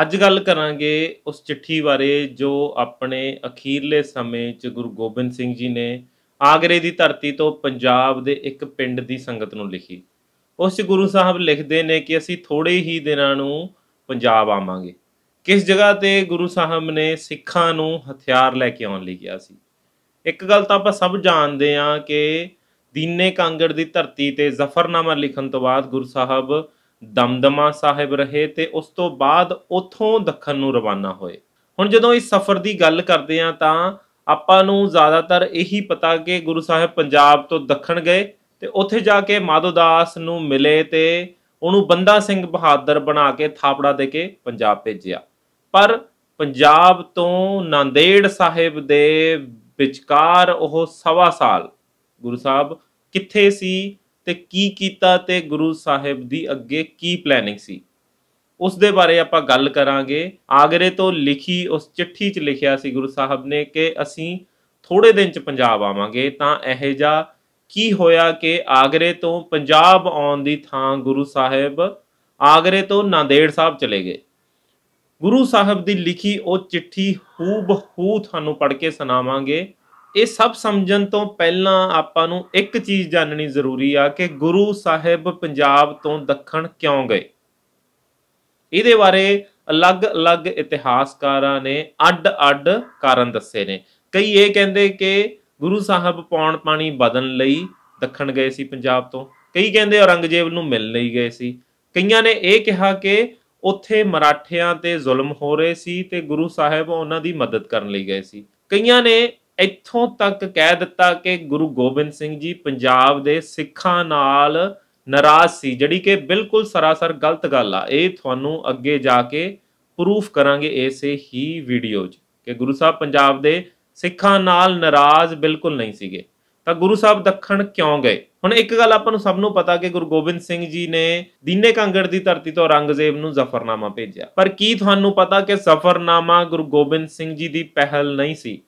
ਅੱਜ ਗੱਲ ਕਰਾਂਗੇ ਉਸ ਚਿੱਠੀ ਬਾਰੇ ਜੋ ਆਪਣੇ ਅਖੀਰਲੇ ਸਮੇਂ 'ਚ ਗੁਰੂ ਗੋਬਿੰਦ ਸਿੰਘ ਜੀ ਨੇ ਆਗਰੇ ਦੀ ਧਰਤੀ ਤੋਂ ਪੰਜਾਬ ਦੇ ਇੱਕ ਪਿੰਡ ਦੀ ਸੰਗਤ ਨੂੰ ਲਿਖੀ ਉਸ 'ਚ ਗੁਰੂ ਸਾਹਿਬ ਲਿਖਦੇ ਨੇ ਕਿ ਅਸੀਂ ਥੋੜੇ ਹੀ ਦਿਨਾਂ ਨੂੰ ਪੰਜਾਬ ਆਵਾਂਗੇ ਕਿਸ ਜਗ੍ਹਾ ਤੇ ਗੁਰੂ ਸਾਹਿਬ ਨੇ ਸਿੱਖਾਂ ਨੂੰ ਹਥਿਆਰ ਲੈ ਕੇ ਆਉਣ ਲਈ ਕਿਹਾ ਸੀ ਇੱਕ ਗੱਲ ਤਾਂ ਆਪਾਂ ਸਭ ਜਾਣਦੇ ਆ ਕਿ ਦੀਨੇ ਕਾਂਗੜ ਦੀ ਧਰਤੀ ਤੇ ਜ਼ਫਰਨਾਮਾ ਲਿਖਣ ਤੋਂ ਬਾਅਦ ਗੁਰੂ ਸਾਹਿਬ ਦਮਦਮਾ ਸਾਹਿਬ ਰਹੇ ਤੇ ਉਸ ਤੋਂ ਬਾਅਦ ਉਥੋਂ ਦੱਖਣ ਨੂੰ ਰਵਾਨਾ ਹੋਏ ਹੁਣ ਜਦੋਂ ਇਸ ਸਫ਼ਰ ਦੀ ਗੱਲ ਕਰਦੇ ਆ ਤਾਂ ਆਪਾਂ ਨੂੰ ਜ਼ਿਆਦਾਤਰ ਇਹੀ ਪਤਾ ਕਿ ਗੁਰੂ ਸਾਹਿਬ ਪੰਜਾਬ ਤੋਂ ਦੱਖਣ ਗਏ ਤੇ ਉੱਥੇ ਜਾ ਕੇ ਮਾਧੋਦਾਸ ਨੂੰ ਮਿਲੇ ਤੇ ਉਹਨੂੰ ਬੰਦਾ ਸਿੰਘ ਬਹਾਦਰ ਬਣਾ ਕੇ ਥਾਪੜਾ ਦੇ ਕੇ ਪੰਜਾਬ ਭੇਜਿਆ ਪਰ ਪੰਜਾਬ ਤੋਂ ਨਾਂਦੇੜ ਸਾਹਿਬ ਦੇ ਵਿਚਕਾਰ ਉਹ ਸਵਾ ਸਾਲ ਗੁਰੂ ਸਾਹਿਬ ਕਿੱਥੇ ਸੀ ਤੇ ਕੀ ਕੀਤਾ ਤੇ ਗੁਰੂ ਸਾਹਿਬ ਦੀ ਅੱਗੇ ਕੀ ਪਲੈਨਿੰਗ ਸੀ ਉਸ ਦੇ ਬਾਰੇ ਆਪਾਂ ਗੱਲ ਕਰਾਂਗੇ ਆਗਰੇ ਤੋਂ ਲਿਖੀ ਉਸ ਚਿੱਠੀ 'ਚ ਲਿਖਿਆ ਸੀ ਗੁਰੂ ਸਾਹਿਬ ਨੇ ਕਿ ਅਸੀਂ ਥੋੜੇ ਦਿਨ 'ਚ ਪੰਜਾਬ ਆਵਾਂਗੇ ਤਾਂ ਇਹ ਜਾ ਕੀ ਹੋਇਆ ਕਿ ਆਗਰੇ ਤੋਂ ਪੰਜਾਬ ਆਉਣ ਦੀ ਥਾਂ ਗੁਰੂ ਸਾਹਿਬ ਆਗਰੇ ਤੋਂ ਨਾਂਦੇੜ ਸਾਹਿਬ ਚਲੇ ਗਏ ਗੁਰੂ ਸਾਹਿਬ ਦੀ ਲਿਖੀ ਉਹ ਚਿੱਠੀ ਹੂਬ ਹੂ ਤੁਹਾਨੂੰ ਪੜ੍ਹ ਕੇ ਸੁਣਾਵਾਂਗੇ ਇਹ ਸਭ ਸਮਝਣ ਤੋਂ ਪਹਿਲਾਂ ਆਪਾਂ ਨੂੰ ਇੱਕ ਚੀਜ਼ ਜਾਣਨੀ ਜ਼ਰੂਰੀ ਆ ਕਿ ਗੁਰੂ ਸਾਹਿਬ ਪੰਜਾਬ ਤੋਂ ਦੱਖਣ ਕਿਉਂ ਗਏ ਇਹਦੇ ਬਾਰੇ ਅਲੱਗ-ਅਲੱਗ ਇਤਿਹਾਸਕਾਰਾਂ ਨੇ ਅੱਡ-ਅੱਡ ਕਾਰਨ ਦੱਸੇ ਨੇ ਕਈ ਇਹ ਕਹਿੰਦੇ ਕਿ ਗੁਰੂ ਸਾਹਿਬ ਪੌਣ ਪਾਣੀ ਬਦਲਣ ਲਈ ਦੱਖਣ ਗਏ ਸੀ ਪੰਜਾਬ ਤੋਂ ਕਈ ਕਹਿੰਦੇ ਔਰੰਗਜ਼ੇਬ ਨੂੰ ਮਿਲਣ ਲਈ ਗਏ ਸੀ ਕਈਆਂ ਨੇ ਇਹ ਕਿਹਾ ਕਿ ਉੱਥੇ ਮਰਾਠਿਆਂ ਤੇ ਜ਼ੁਲਮ ਹੋ ਰਹੇ ਸੀ ਤੇ ਗੁਰੂ ਸਾਹਿਬ ਉਹਨਾਂ ਦੀ ਮਦਦ ਕਰਨ ਲਈ ਗਏ ਸੀ ਕਈਆਂ ਨੇ ਇੱਥੋਂ ਤੱਕ ਕਹਿ ਦਿੱਤਾ ਕਿ ਗੁਰੂ ਗੋਬਿੰਦ ਸਿੰਘ ਜੀ ਪੰਜਾਬ ਦੇ ਸਿੱਖਾਂ ਨਾਲ ਨਾਰਾਜ਼ ਸੀ ਜਿਹੜੀ ਕਿ ਬਿਲਕੁਲ ਸਰਾਸਰ ਗਲਤ ਗੱਲ ਆ ਇਹ ਤੁਹਾਨੂੰ ਅੱਗੇ ਜਾ ਕੇ ਪ੍ਰੂਫ ਕਰਾਂਗੇ ਐਸੇ ਹੀ ਵੀਡੀਓ 'ਚ ਕਿ ਗੁਰੂ ਸਾਹਿਬ ਪੰਜਾਬ ਦੇ ਸਿੱਖਾਂ ਨਾਲ ਨਾਰਾਜ਼ ਬਿਲਕੁਲ ਨਹੀਂ ਸੀਗੇ ਤਾਂ ਗੁਰੂ ਸਾਹਿਬ ਦੱਖਣ ਕਿਉਂ ਗਏ ਹੁਣ ਇੱਕ ਗੱਲ ਆਪਾਂ ਨੂੰ ਸਭ ਨੂੰ ਪਤਾ ਕਿ ਗੁਰੂ ਗੋਬਿੰਦ ਸਿੰਘ ਜੀ ਨੇ ਦੀਨੇ ਕਾਂਗੜ ਦੀ ਧਰਤੀ ਤੋਂ ਔਰੰਗਜ਼ੇਬ ਨੂੰ ਜ਼ਫਰਨਾਮਾ ਭੇਜਿਆ ਪਰ ਕੀ ਤੁਹਾਨੂੰ ਪਤਾ ਕਿ ਜ਼ਫਰਨਾਮਾ ਗੁਰੂ ਗੋਬਿੰਦ ਸਿੰਘ ਜੀ ਦੀ ਪਹਿਲ ਨਹੀਂ ਸੀ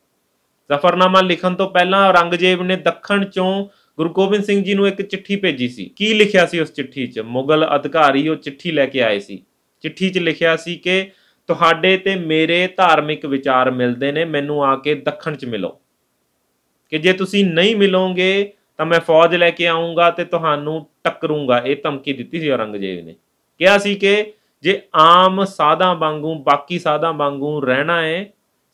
ਜ਼ਫਰਨਾਮਾ ਲਿਖਣ ਤੋਂ ਪਹਿਲਾਂ ਔਰੰਗਜ਼ੇਬ ਨੇ ਦੱਖਣ ਚੋਂ ਗੁਰੂ ਗੋਬਿੰਦ ਸਿੰਘ ਜੀ ਨੂੰ ਇੱਕ ਚਿੱਠੀ ਭੇਜੀ ਸੀ ਕੀ ਲਿਖਿਆ ਸੀ ਉਸ ਚਿੱਠੀ 'ਚ ਮੁਗਲ ਅਧਿਕਾਰੀ ਉਹ ਚਿੱਠੀ ਲੈ ਕੇ ਆਏ ਸੀ ਚਿੱਠੀ 'ਚ ਲਿਖਿਆ ਸੀ ਕਿ ਤੁਹਾਡੇ ਤੇ ਮੇਰੇ ਧਾਰਮਿਕ ਵਿਚਾਰ ਮਿਲਦੇ ਨੇ ਮੈਨੂੰ ਆ ਕੇ ਦੱਖਣ 'ਚ ਮਿਲੋ ਕਿ ਜੇ ਤੁਸੀਂ ਨਹੀਂ ਮਿਲੋਗੇ ਤਾਂ ਮੈਂ ਫੌਜ ਲੈ ਕੇ ਆਉਂਗਾ ਤੇ ਤੁਹਾਨੂੰ ਟੱਕਰੂੰਗਾ ਇਹ ਧਮਕੀ ਦਿੱਤੀ ਸੀ ਔਰੰਗਜ਼ੇਬ ਨੇ ਕਿਹਾ ਸੀ ਕਿ ਜੇ ਆਮ ਸਾਦਾ ਵਾਂਗੂ ਬਾਕੀ ਸਾਦਾ ਵਾਂਗੂ ਰਹਿਣਾ ਹੈ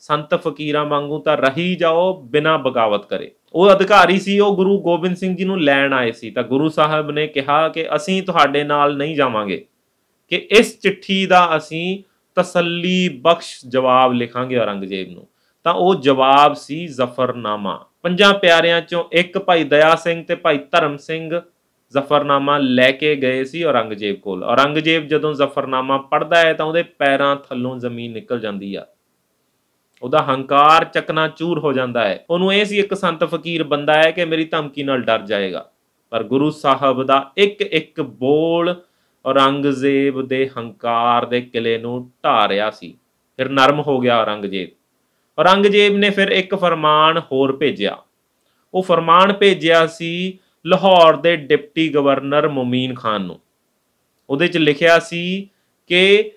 ਸੰਤ ਫਕੀਰਾਂ ਵਾਂਗੂ ਤਾਂ ਰਹੀ ਜਾਓ ਬਿਨਾ ਬਗਾਵਤ ਕਰੇ ਉਹ ਅਧਿਕਾਰੀ ਸੀ ਉਹ ਗੁਰੂ ਗੋਬਿੰਦ ਸਿੰਘ ਜੀ ਨੂੰ ਲੈਣ ਆਏ ਸੀ ਤਾਂ ਗੁਰੂ ਸਾਹਿਬ ਨੇ ਕਿਹਾ ਕਿ ਅਸੀਂ ਤੁਹਾਡੇ ਨਾਲ ਨਹੀਂ ਜਾਵਾਂਗੇ ਕਿ ਇਸ ਚਿੱਠੀ ਦਾ ਅਸੀਂ ਤਸੱਲੀ ਬਖਸ਼ ਜਵਾਬ ਲਿਖਾਂਗੇ ਔਰੰਗਜ਼ੇਬ ਨੂੰ ਤਾਂ ਉਹ ਜਵਾਬ ਸੀ ਜ਼ਫਰਨਾਮਾ ਪੰਜਾਂ ਪਿਆਰਿਆਂ ਚੋਂ ਇੱਕ ਭਾਈ ਦਇਆ ਸਿੰਘ ਤੇ ਭਾਈ ਧਰਮ ਸਿੰਘ ਜ਼ਫਰਨਾਮਾ ਲੈ ਕੇ ਗਏ ਸੀ ਔਰੰਗਜ਼ੇਬ ਕੋਲ ਔਰੰਗਜ਼ੇਬ ਜਦੋਂ ਜ਼ਫਰਨਾਮਾ ਪੜਦਾ ਹੈ ਤਾਂ ਉਹਦੇ ਪੈਰਾਂ ਥੱਲੋਂ ਜ਼ਮੀਨ ਨਿਕਲ ਜਾਂਦੀ ਆ ਉਹਦਾ ਹੰਕਾਰ ਚੱਕਣਾ ਚੂਰ ਹੋ ਜਾਂਦਾ ਹੈ ਉਹਨੂੰ ਇਹ ਸੀ ਇੱਕ ਸੰਤ ਫਕੀਰ ਬੰਦਾ ਹੈ ਕਿ ਮੇਰੀ ਧਮਕੀ ਨਾਲ ਡਰ ਜਾਏਗਾ ਪਰ ਗੁਰੂ ਸਾਹਿਬ ਦਾ ਇੱਕ ਇੱਕ ਬੋਲ ਔਰੰਗਜ਼ੇਬ ਦੇ ਹੰਕਾਰ ਦੇ ਕਿਲੇ ਨੂੰ ਢਾ ਰਿਆ ਸੀ ਫਿਰ ਨਰਮ ਹੋ ਗਿਆ ਔਰੰਗਜ਼ੇਬ ਔਰੰਗਜ਼ੇਬ ਨੇ ਫਿਰ ਇੱਕ ਫਰਮਾਨ ਹੋਰ ਭੇਜਿਆ ਉਹ ਫਰਮਾਨ ਭੇਜਿਆ ਸੀ ਲਾਹੌਰ ਦੇ ਡਿਪਟੀ ਗਵਰਨਰ ਮੁਮੀਨ ਖਾਨ ਨੂੰ ਉਹਦੇ 'ਚ ਲਿਖਿਆ ਸੀ ਕਿ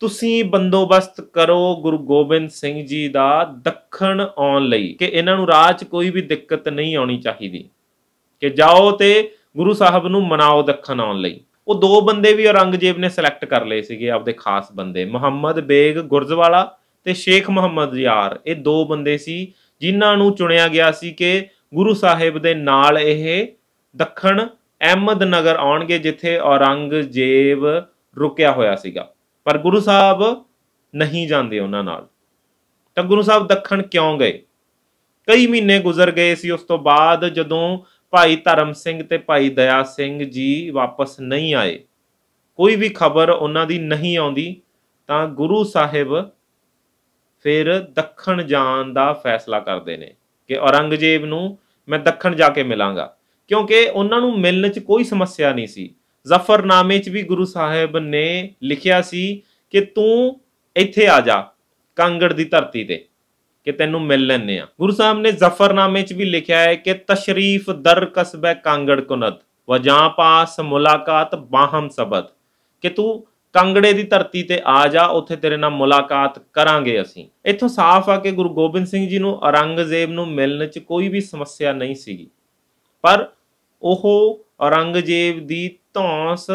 ਤੁਸੀਂ ਬੰਦੋਬਸਤ ਕਰੋ ਗੁਰੂ ਗੋਬਿੰਦ ਸਿੰਘ ਜੀ ਦਾ ਦੱਖਣ ਆਉਣ ਲਈ ਕਿ ਇਹਨਾਂ ਨੂੰ ਰਾਹ 'ਚ ਕੋਈ ਵੀ ਦਿੱਕਤ ਨਹੀਂ ਆਉਣੀ ਚਾਹੀਦੀ ਕਿ ਜਾਓ ਤੇ ਗੁਰੂ ਸਾਹਿਬ ਨੂੰ ਮਨਾਓ ਦੱਖਣ ਆਉਣ ਲਈ ਉਹ ਦੋ ਬੰਦੇ ਵੀ ਔਰੰਗਜ਼ੇਬ ਨੇ ਸਿਲੈਕਟ ਕਰ ਲਏ ਸੀਗੇ ਆਪਦੇ ਖਾਸ ਬੰਦੇ ਮੁਹੰਮਦ ਬੇਗ ਗੁਰਜਵਾਲਾ ਤੇ ਸ਼ੇਖ ਮੁਹੰਮਦ ਯਾਰ ਇਹ ਦੋ ਬੰਦੇ ਸੀ ਜਿਨ੍ਹਾਂ ਨੂੰ ਚੁਣਿਆ ਗਿਆ ਸੀ ਕਿ ਗੁਰੂ ਸਾਹਿਬ ਦੇ ਨਾਲ ਇਹ ਦੱਖਣ ਅਹਿਮਦ ਨਗਰ ਆਉਣਗੇ ਜਿੱਥੇ ਔਰੰਗਜ਼ੇਬ ਰੁਕਿਆ ਹੋਇਆ ਸੀਗਾ ਪਰ ਗੁਰੂ ਸਾਹਿਬ ਨਹੀਂ ਜਾਂਦੇ ਉਹਨਾਂ ਨਾਲ ਤਾਂ ਗੁਰੂ ਸਾਹਿਬ ਦੱਖਣ ਕਿਉਂ ਗਏ ਕਈ ਮਹੀਨੇ ਗੁਜ਼ਰ ਗਏ ਸੀ ਉਸ ਤੋਂ ਬਾਅਦ ਜਦੋਂ ਭਾਈ ਧਰਮ ਸਿੰਘ ਤੇ ਭਾਈ ਦਇਆ ਸਿੰਘ ਜੀ ਵਾਪਸ ਨਹੀਂ ਆਏ ਕੋਈ ਵੀ ਖਬਰ ਉਹਨਾਂ ਦੀ ਨਹੀਂ ਆਉਂਦੀ ਤਾਂ ਗੁਰੂ ਸਾਹਿਬ ਫਿਰ ਦੱਖਣ ਜਾਣ ਦਾ ਫੈਸਲਾ ਕਰਦੇ ਨੇ ਕਿ ਔਰੰਗਜ਼ੇਬ ਨੂੰ ਮੈਂ ਦੱਖਣ ਜਾ ਕੇ ਮਿਲਾਂਗਾ ਕਿਉਂਕਿ ਉਹਨਾਂ ਨੂੰ ਮਿਲਣ 'ਚ ਕੋਈ ਸਮੱਸਿਆ ਨਹੀਂ ਸੀ ਜ਼ਫਰਨਾਮੇ 'ਚ ਵੀ ਗੁਰੂ ਸਾਹਿਬ ਨੇ ਲਿਖਿਆ ਸੀ ਕਿ ਤੂੰ ਇੱਥੇ ਆ ਜਾ ਕਾਂਗੜ ਦੀ ਧਰਤੀ ਤੇ ਕਿ ਤੈਨੂੰ ਮਿਲ ਲੈਨੇ ਆ ਗੁਰੂ ਸਾਹਿਬ ਨੇ ਜ਼ਫਰਨਾਮੇ 'ਚ ਵੀ ਲਿਖਿਆ ਹੈ ਕਿ ਤਸ਼ਰੀਫ ਦਰ ਕਸਬੇ ਕਾਂਗੜ ਕੁਨਤ ਵਜਾਂ ਪਾਸ ਮੁਲਾਕਾਤ ਬਾਹਮ ਸਬਦ ਕਿ ਤੂੰ ਕਾਂਗੜੇ ਦੀ ਧਰਤੀ ਤੇ ਆ ਜਾ ਉੱਥੇ ਤੇਰੇ ਨਾਲ ਮੁਲਾਕਾਤ ਕਰਾਂਗੇ ਅਸੀਂ ਇੱਥੋਂ ਸਾਫ਼ ਆ ਕਿ ਗੁਰੂ ਗੋਬਿੰਦ ਸਿੰਘ ਜੀ ਨੂੰ ਔਰੰਗਜ਼ੇਬ ਨੂੰ ਮਿਲਣ 'ਚ ਕੋਈ ਵੀ ਸਮੱਸਿਆ ਨਹੀਂ ਸੀਗੀ ਪਰ ਉਹ ਔਰੰਗਜ਼ੇਬ ਦੀ ਧੌਂਸ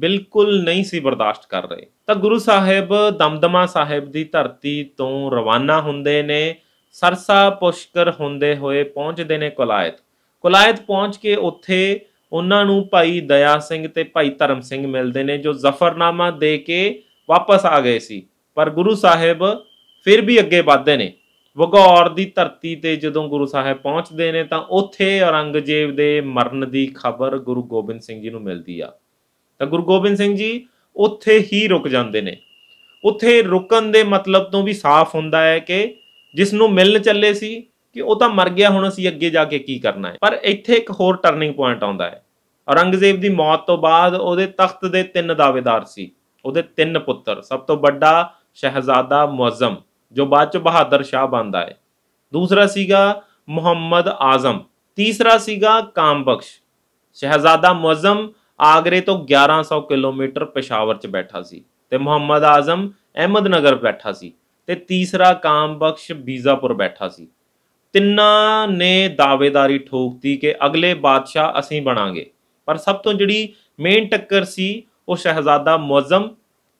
ਬਿਲਕੁਲ ਨਹੀਂ ਸੀ ਬਰਦਾਸ਼ਤ ਕਰ ਰਹੇ ਤਾਂ ਗੁਰੂ ਸਾਹਿਬ ਦਮਦਮਾ ਸਾਹਿਬ ਦੀ ਧਰਤੀ ਤੋਂ ਰਵਾਨਾ ਹੁੰਦੇ ਨੇ ਸਰਸਾ ਪੁਸ਼ਕਰ ਹੁੰਦੇ ਹੋਏ ਪਹੁੰਚਦੇ ਨੇ ਕੋਲਾਇਤ ਕੋਲਾਇਤ ਪਹੁੰਚ ਕੇ ਉੱਥੇ ਉਹਨਾਂ ਨੂੰ ਭਾਈ ਦਇਆ ਸਿੰਘ ਤੇ ਭਾਈ ਧਰਮ ਸਿੰਘ ਮਿਲਦੇ ਨੇ ਜੋ ਜ਼ਫਰਨਾਮਾ ਦੇ ਕੇ ਵਾਪਸ ਆ ਗਏ ਸੀ ਪਰ ਗੁਰੂ ਸਾਹਿਬ ਫਿਰ ਵੀ ਅੱਗੇ ਵਧਦੇ ਨੇ ਵਗੌਰ ਦੀ ਧਰਤੀ ਤੇ ਜਦੋਂ ਗੁਰੂ ਸਾਹਿਬ ਪਹੁੰਚਦੇ ਨੇ ਤਾਂ ਉੱਥੇ ਔਰੰਗਜ਼ੇਬ ਦੇ ਮਰਨ ਦੀ ਖਬਰ ਗੁਰੂ ਗੋਬਿੰਦ ਸਿੰਘ ਜੀ ਨੂੰ ਮਿਲਦੀ ਆ ਤਾਂ ਗੁਰੂ ਗੋਬਿੰਦ ਸਿੰਘ ਜੀ ਉੱਥੇ ਹੀ ਰੁਕ ਜਾਂਦੇ ਨੇ ਉੱਥੇ ਰੁਕਣ ਦੇ ਮਤਲਬ ਤੋਂ ਵੀ ਸਾਫ਼ ਹੁੰਦਾ ਹੈ ਕਿ ਜਿਸ ਨੂੰ ਮਿਲਣ ਚੱਲੇ ਸੀ ਕਿ ਉਹ ਤਾਂ ਮਰ ਗਿਆ ਹੁਣ ਅਸੀਂ ਅੱਗੇ ਜਾ ਕੇ ਕੀ ਕਰਨਾ ਹੈ ਪਰ ਇੱਥੇ ਇੱਕ ਹੋਰ ਟਰਨਿੰਗ ਪੁਆਇੰਟ ਆਉਂਦਾ ਹੈ ਔਰੰਗਜ਼ੇਬ ਦੀ ਮੌਤ ਤੋਂ ਬਾਅਦ ਉਹਦੇ ਤਖਤ ਦੇ ਤਿੰਨ ਦਾਵੇਦਾਰ ਸੀ ਉਹਦੇ ਤਿੰਨ ਪੁੱਤਰ ਸਭ ਤੋਂ ਵੱਡਾ ਸ਼ਹਿਜ਼ਾਦਾ ਮੁਅਜ਼ਮ ਜੋ ਬਾਅਦ ਚ ਬਹਾਦਰ ਸ਼ਾਹ ਬੰਦਾ ਹੈ ਦੂਸਰਾ ਸੀਗਾ ਮੁਹੰਮਦ ਆਜ਼ਮ ਤੀਸਰਾ ਸੀਗਾ ਕਾਮਬਖਸ਼ ਸ਼ਹਿਜ਼ਾਦਾ ਮੁਅਜ਼ਮ ਆਗਰੇ ਤੋਂ 1100 ਕਿਲੋਮੀਟਰ ਪਸ਼ਾਵਰ 'ਚ ਬੈਠਾ ਸੀ ਤੇ ਮੁਹੰਮਦ ਆਜ਼ਮ ਅਹਿਮਦਨਗਰ ਬੈਠਾ ਸੀ ਤੇ ਤੀਸਰਾ ਕਾਮਬਖਸ਼ ਬੀਜ਼ਾਪੁਰ ਬੈਠਾ ਸੀ ਤਿੰਨਾਂ ਨੇ ਦਾਅਵੇਦਾਰੀ ਠੋਕਤੀ ਕਿ ਅਗਲੇ ਬਾਦਸ਼ਾਹ ਅਸੀਂ ਬਣਾਂਗੇ ਪਰ ਸਭ ਤੋਂ ਜਿਹੜੀ ਮੇਨ ਟੱਕਰ ਸੀ ਉਹ ਸ਼ਹਿਜ਼ਾਦਾ ਮੁਅਜ਼ਮ